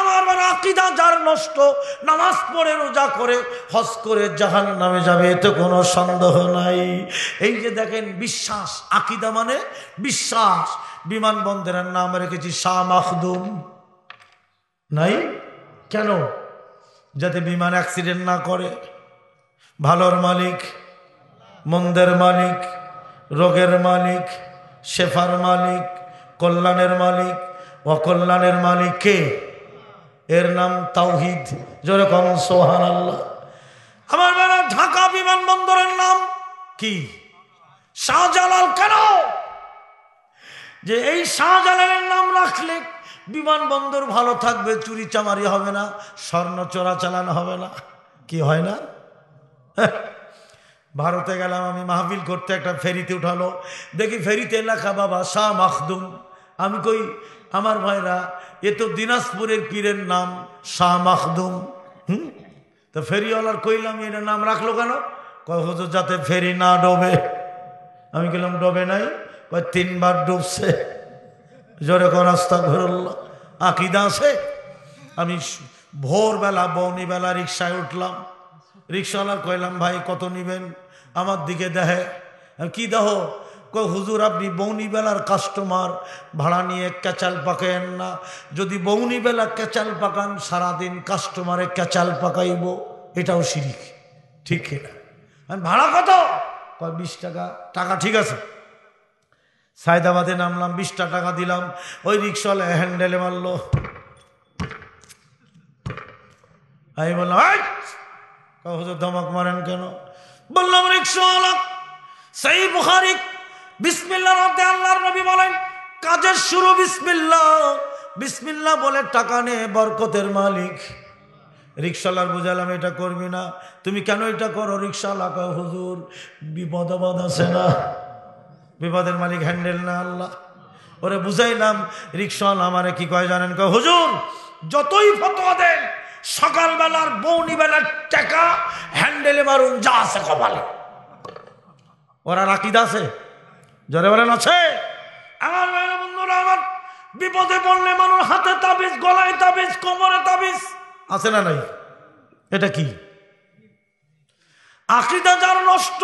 Speaker 1: আমার মানে আকিদা যার নষ্ট নামাজ পড়ে রোজা করে হস করে জাহান নামে যাবে এতে কোনো সন্দেহ নাই এই যে দেখেন বিশ্বাস আকিদা মানে বিশ্বাস বিমানবন্দরের নাম রেখেছি শাহ মাহদুম নাই কেন যাতে বিমান অ্যাক্সিডেন্ট না করে ভালোর মালিক মন্দের মালিক রোগের মালিক শেফার মালিক কল্যাণের মালিক অকল্যাণের মালিক কে এর নাম তাওহিদ যেরকম সোহান আল্লাহ আমার বেলা ঢাকা বিমানবন্দরের নাম কি শাহজালাল কেন যে এই শাহজালালের নাম রাখলে বিমানবন্দর ভালো থাকবে চুরি চামারি হবে না স্বর্ণ চোরা চালানো হবে না কি হয় না ভারতে গেলাম আমি মাহফিল করতে একটা ফেরিতে উঠালো দেখি ফেরিতে এলাকা বাবা শাহ মাখদুম আমি কই আমার ভাইরা এ তো দিনাজপুরের পীরের নাম শাহ মাখদুম হুম তো ফেরিওয়ালার কইলাম এটা নাম রাখলো কেন কয় যাতে ফেরি না ডোবে আমি গেলাম ডোবে নাই কয় তিনবার ডুবছে জোরে কর রাস্তা ঘুরল আকিদা আছে আমি ভোরবেলা বৌনিবেলা রিক্সায় উঠলাম রিক্সাওয়ালা কইলাম ভাই কত নেবেন আমার দিকে দেখে কি দেহ কই হুজুর আপনি বৌনিবেলার কাস্টমার ভাড়া নিয়ে ক্যাচাল পাকেন না যদি বৌনিবেলা ক্যাচাল পাকান সারাদিন কাস্টমারে ক্যাচাল পাকাইব এটাও শিরিক ঠিক কিনা আমি ভাড়া কত কয় বিশ টাকা টাকা ঠিক আছে সায়দাবাদে নামলাম বিশটা টাকা দিলাম ওই রিক্সাওয়ালা হ্যান্ডেলে মারলো আমি বললাম হুজুর ধমক মারেন কেন বললাম রিক্সাওয়ালা সেই বুখারিক বিসমিল্লা অর্থে আল্লাহর নবী বলেন কাজের শুরু বিসমিল্লা বিসমিল্লা বলে টাকা নে বরকতের মালিক রিক্সালার বুঝালাম এটা করবি না তুমি কেন এটা করো রিক্সাওয়ালা কয় হুজুর বিপদ আপদ আছে না বিপদের মালিক হ্যান্ডেল না আল্লাহ ওরে বুঝাইলাম রিক্সাওয়ালা আমারে কি কয় জানেন কয় হুজুর যতই ফতোয়া দেন সকালবেলার বেলার টাকা হ্যান্ডেলে মারুন যা আছে কপালে ওরা রাকিদ আছে জরে বলেন আছে আমার বন্ধুরা আমার বিপদে পড়লে মানুষ হাতে তাবিজ গলায় তাবিজ কোমরে তাবিজ আছে না নাই এটা কি আকিদা যার নষ্ট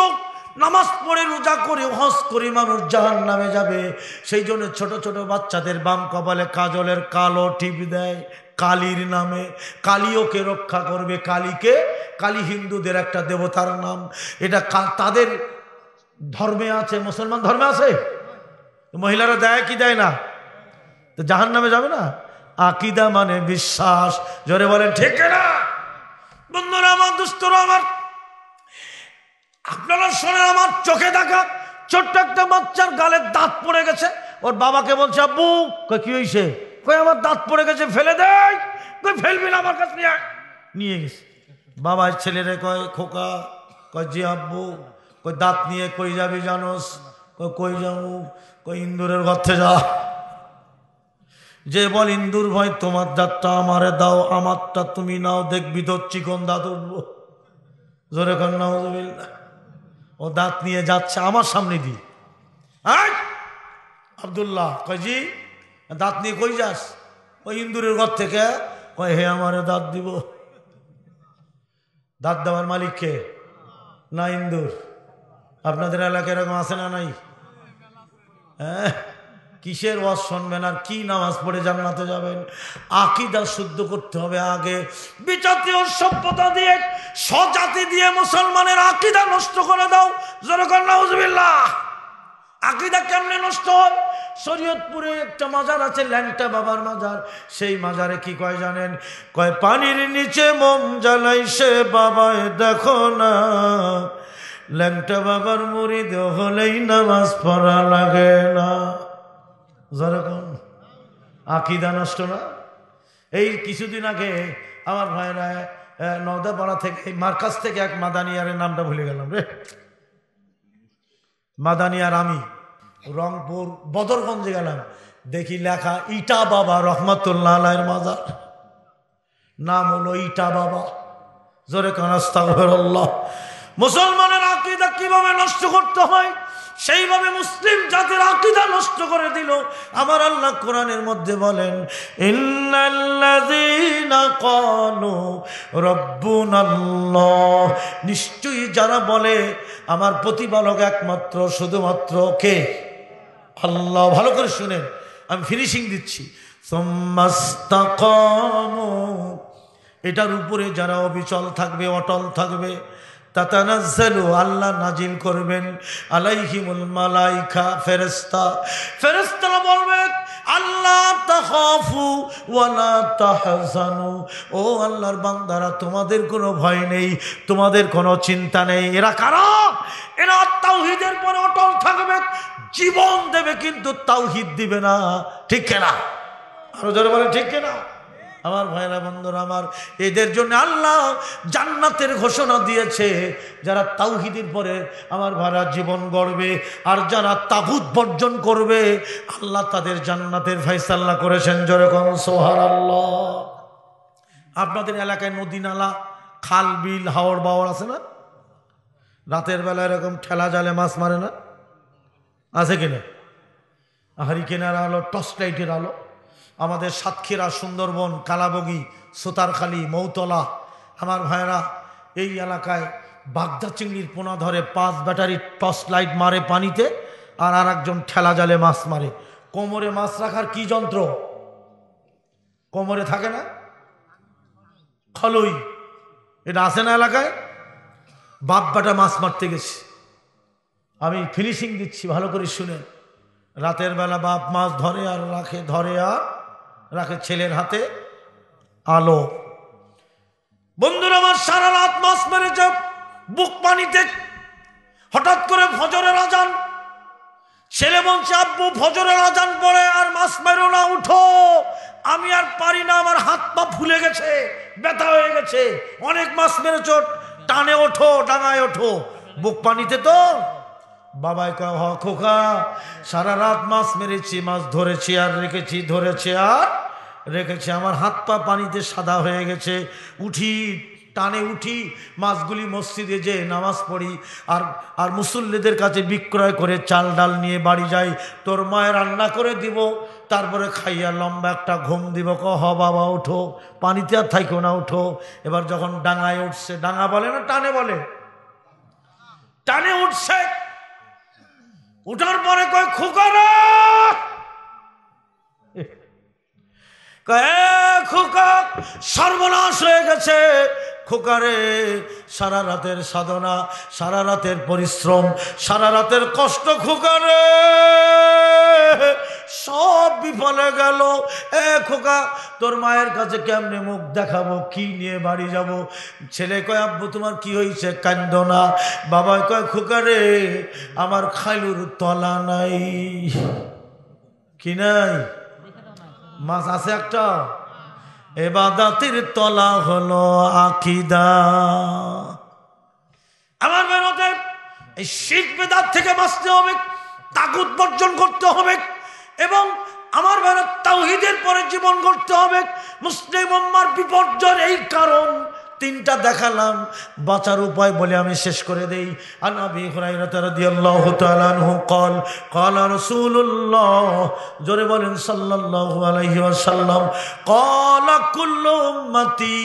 Speaker 1: নামাজ পড়ে রোজা করে হস করে মানুষ জাহান নামে যাবে সেই জন্য ছোট ছোট বাচ্চাদের বাম কপালে কাজলের কালো টিপ দেয় কালীর নামে কালীওকে রক্ষা করবে কালীকে কালী হিন্দুদের একটা দেবতার নাম এটা তাদের ধর্মে আছে মুসলমান ধর্মে আছে মহিলারা দেয় কি দেয় না তো জাহান নামে যাবে না আকিদা মানে বিশ্বাস জোরে বলেন ঠিক না বন্ধুরা আমার দুস্তরা আমার আপনারা শোনেন আমার চোখে দেখা ছোট্ট একটা বাচ্চার গালের দাঁত পড়ে গেছে ওর বাবাকে বলছে আব্বু কি হয়েছে কই আমার দাঁত পড়ে গেছে ফেলে দেয় কই ফেলবি না আমার কাছে নিয়ে নিয়ে গেছে বাবার ছেলেরে কয় খোকা কয় জি আব্বু কই দাঁত নিয়ে কই যাবি জানোস কই কই যাবো কই ইন্দুরের গর্তে যা যে বল ইন্দুর ভাই তোমার দাঁতটা আমারে দাও আমারটা তুমি নাও দেখবি ধরছি চিকন দাঁত উঠবো জোরে কন্যা ও দাঁত নিয়ে যাচ্ছে আমার সামনে দিয়ে আয় আবদুল্লাহ কয় জি দাঁত নিয়ে কই যাস ওই ইন্দুরের ঘর থেকে কয় হে আমার দাঁত দিব দাঁত দেওয়ার মালিককে না ইন্দুর আপনাদের এলাকায় এরকম আছে না নাই হ্যাঁ কিসের ওয়াজ শুনবেন আর কি নামাজ পড়ে জান্নাতে যাবেন আকিদা শুদ্ধ করতে হবে আগে বিচাতীয় সভ্যতা দিয়ে সজাতি দিয়ে মুসলমানের আকিদা নষ্ট করে দাও জনগণ নজবিল্লা আকিদা কেমনে নষ্ট হয় শরীয়তপুরে একটা মাজার আছে ল্যাংটা বাবার মাজার সেই মাজারে কি কয় জানেন কয় পানির নিচে মোম সে বাবায় দেখো না ল্যাংটা বাবার মুড়ি হলেই নামাজ পড়া লাগে না যেরকম আকিদা নষ্ট না এই কিছুদিন আগে আমার ভাইরা নদাপাড়া থেকে মার্কাস থেকে এক মাদানিয়ারের নামটা ভুলে গেলাম রে মাদানিয়ার আমি রংপুর বদরগঞ্জে গেলাম দেখি লেখা ইটা বাবা রহমতুল্লাহ মাজার নাম হলো ইটা বাবা জোরে কানাস্তাগরল্লাহ মুসলমানের আকিদা কিভাবে নষ্ট করতে হয় সেইভাবে মুসলিম জাতির আকিদা নষ্ট করে দিল আমার আল্লাহ কোরআনের মধ্যে বলেন নিশ্চয়ই যারা বলে আমার প্রতিপালক একমাত্র শুধুমাত্র কে আল্লাহ ভালো করে শুনেন আমি ফিনিশিং দিচ্ছি এটার উপরে যারা অবিচল থাকবে অটল থাকবে তাতানাজ্জালু আল্লাহ নাজিল করবেন আলাইহিমুল মালাইকা ফেরেশতা ফেরেশতারা বলবেন আল্লাহ তাখাফু ওয়ালা তাহজানু ও আল্লাহর বান্দারা তোমাদের কোনো ভয় নেই তোমাদের কোনো চিন্তা নেই এরা কারা এরা তাওহীদের পরে অটল থাকবে জীবন দেবে কিন্তু তাওহিদ দিবে না ঠিক কেনা আরো জোরে বলে ঠিক কেনা আমার ভাইরা বন্ধুরা আমার এদের জন্য আল্লাহ জান্নাতের ঘোষণা দিয়েছে যারা তাওহিদের পরে আমার ভাইরা জীবন গড়বে আর যারা তাগুদ বর্জন করবে আল্লাহ তাদের জান্নাতের ফাইসাল্লা করেছেন যেরকম সোহার আল্লাহ আপনাদের এলাকায় নদী নালা খাল বিল হাওড় বাওয়ার আছে না রাতের বেলা এরকম ঠেলা জালে মাছ মারে না আছে কিনা কেনার আলো টর্চ লাইটের আলো আমাদের সাতক্ষীরা সুন্দরবন কালাবগি সোতারখালি মৌতলা আমার ভাইরা এই এলাকায় বাগদা চিংড়ির পোনা ধরে পাঁচ ব্যাটারি টর্চ লাইট মারে পানিতে আর আর একজন ঠেলা জালে মাছ মারে কোমরে মাছ রাখার কি যন্ত্র কোমরে থাকে না খলই এটা আসে না এলাকায় বাপ বাটা মাছ মারতে গেছে আমি ফিনিশিং দিচ্ছি ভালো করে শুনে রাতের বেলা বাপ মাছ ধরে আর রাখে ধরে আর রাখে ছেলের হাতে আলো বন্ধুরা আমার সারা রাত মাছ যাক বুক পানিতে হঠাৎ করে ফজরের আজান ছেলে বলছে আব্বু ফজরের আজান পড়ে আর মাছ মেরো না উঠো আমি আর পারি না আমার হাত পা ফুলে গেছে ব্যথা হয়ে গেছে অনেক মাছ মেরেছ টানে ওঠো ডাঙায় ওঠো বুক পানিতে তো বাবাই কয় হ হ্যাঁ, খোকা সারা রাত মাছ মেরেছি মাছ ধরেছি আর রেখেছি ধরেছে আর রেখেছে আমার হাত পা পানিতে সাদা হয়ে গেছে উঠি টানে উঠি মাছগুলি মসজিদে যে নামাজ পড়ি আর আর মুসল্লিদের কাছে বিক্রয় করে চাল ডাল নিয়ে বাড়ি যাই তোর মায়ের রান্না করে দিব তারপরে খাইয়া লম্বা একটা ঘুম দিব ক হ বাবা ওঠো পানিতে আর থাইকো না উঠো এবার যখন ডাঙায় উঠছে ডাঙা বলে না টানে বলে টানে উঠছে উঠার পরে কয় খুকর কয় সর্বনাশ হয়ে গেছে খোকারে সারা রাতের সাধনা সারা রাতের পরিশ্রম সারা রাতের কষ্ট খোকারে সব বিফলে গেল এ খোকা তোর মায়ের কাছে কেমনে মুখ দেখাবো কি নিয়ে বাড়ি যাব ছেলে কয় আব্বু তোমার কি হয়েছে কান্দ না বাবা কয় খোকারে আমার খাইলুর তলা নাই কি নাই মাছ আছে একটা এবাদাতের তলা হলো আকিদা আমার মতে এই শীত বেদাত থেকে বাঁচতে হবে তাগুত বর্জন করতে হবে এবং আমার ভারত তাওহিদের পরে জীবন করতে হবে মুসলিম উম্মার বিপর্যয় এই কারণ তিনটা দেখালাম বাঁচার উপায় বলে আমি শেষ করে দেই আন আবি হুরাইরাতা জোরে বলেন সাল্লাল্লাহু আলাইহি ওয়াসাল্লাম উম্মতি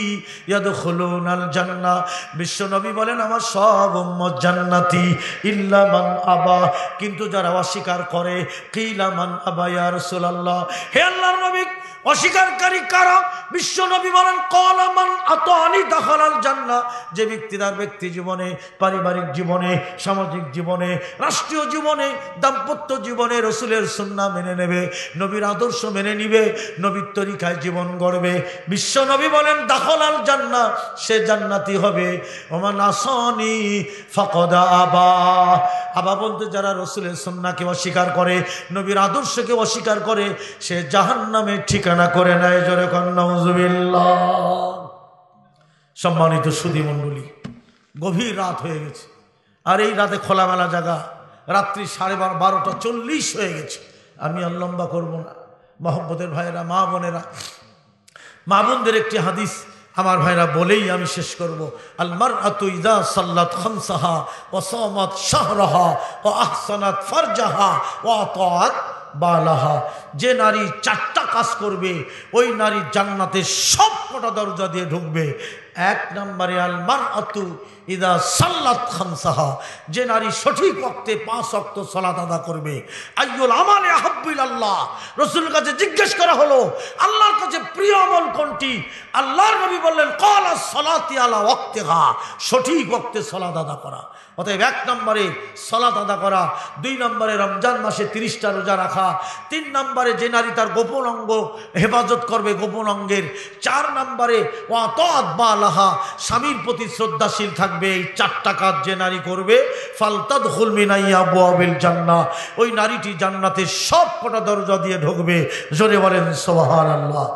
Speaker 1: জান্নাহ বিশ্বনবী বলেন আমার সব উম্মত জান্নাতি ইল্লা মান আবা কিন্তু যারা অস্বীকার করে কিলা মান আবা ইয়া রাসূলুল্লাহ হে আল্লাহর নবী অস্বীকারী কারা বিশ্ব নবী বলেন কলামান আত আনি জান্না যে ব্যক্তি তার ব্যক্তি জীবনে পারিবারিক জীবনে সামাজিক জীবনে রাষ্ট্রীয় জীবনে দাম্পত্য জীবনে রসুলের সন্না মেনে নেবে নবীর আদর্শ মেনে নিবে নবীর তরিকায় জীবন গড়বে বিশ্ব নবী বলেন দাখলাল জান্না সে জান্নাতি হবে ওমান আসনি ফকদা আবা আবা বলতে যারা রসুলের সন্নাকে অস্বীকার করে নবীর আদর্শকে অস্বীকার করে সে জাহান্নামের ঠিকানা ঠিকানা করে নেয় জোরে সম্মানিত সুদী মন্ডলী গভীর রাত হয়ে গেছে আর এই রাতে খোলামেলা জায়গা রাত্রি সাড়ে বারো বারোটা চল্লিশ হয়ে গেছে আমি আর লম্বা করব না মহব্বতের ভাইয়েরা মা বোনেরা মা বোনদের একটি হাদিস আমার ভাইরা বলেই আমি শেষ করব আলমার আতুইদা সাল্লাত খামসাহা ও সহমত শাহরহা ও আহসানাত ফারজাহা ও আত বা লাহা যে নারী চারটা কাজ করবে ওই নারী জান্নাতের সব কটা দরজা দিয়ে ঢুকবে এক নম্বরে আলমার আতু ইদা সাল্লাত খামসাহা যে নারী সঠিক অক্তে পাঁচ অক্ত সলাত আদা করবে আইয়ুল আমালে আহাব্বিল আল্লাহ রসুলের কাছে জিজ্ঞেস করা হলো আল্লাহর কাছে প্রিয় আমল কোনটি আল্লাহর নবী বললেন কলা সলাতি আলা অক্তে হা সঠিক অক্তে সলাত আদা করা অতএব এক নম্বরে সলাত আদা করা দুই নম্বরে রমজান মাসে তিরিশটা রোজা রাখা তিন নম্বরে যে নারী তার গোপন অঙ্গ হেফাজত করবে গোপন অঙ্গের চার নম্বরে ওয়া তো আদবা আলাহা স্বামীর প্রতি শ্রদ্ধাশীল থাকবে থাকবে এই চারটা কাজ যে নারী করবে ফালতাদ হুলমিনাইয়া আবেল জান্না ওই নারীটি জান্নাতের সব কটা দরজা দিয়ে ঢুকবে জোরে বলেন সোহান আল্লাহ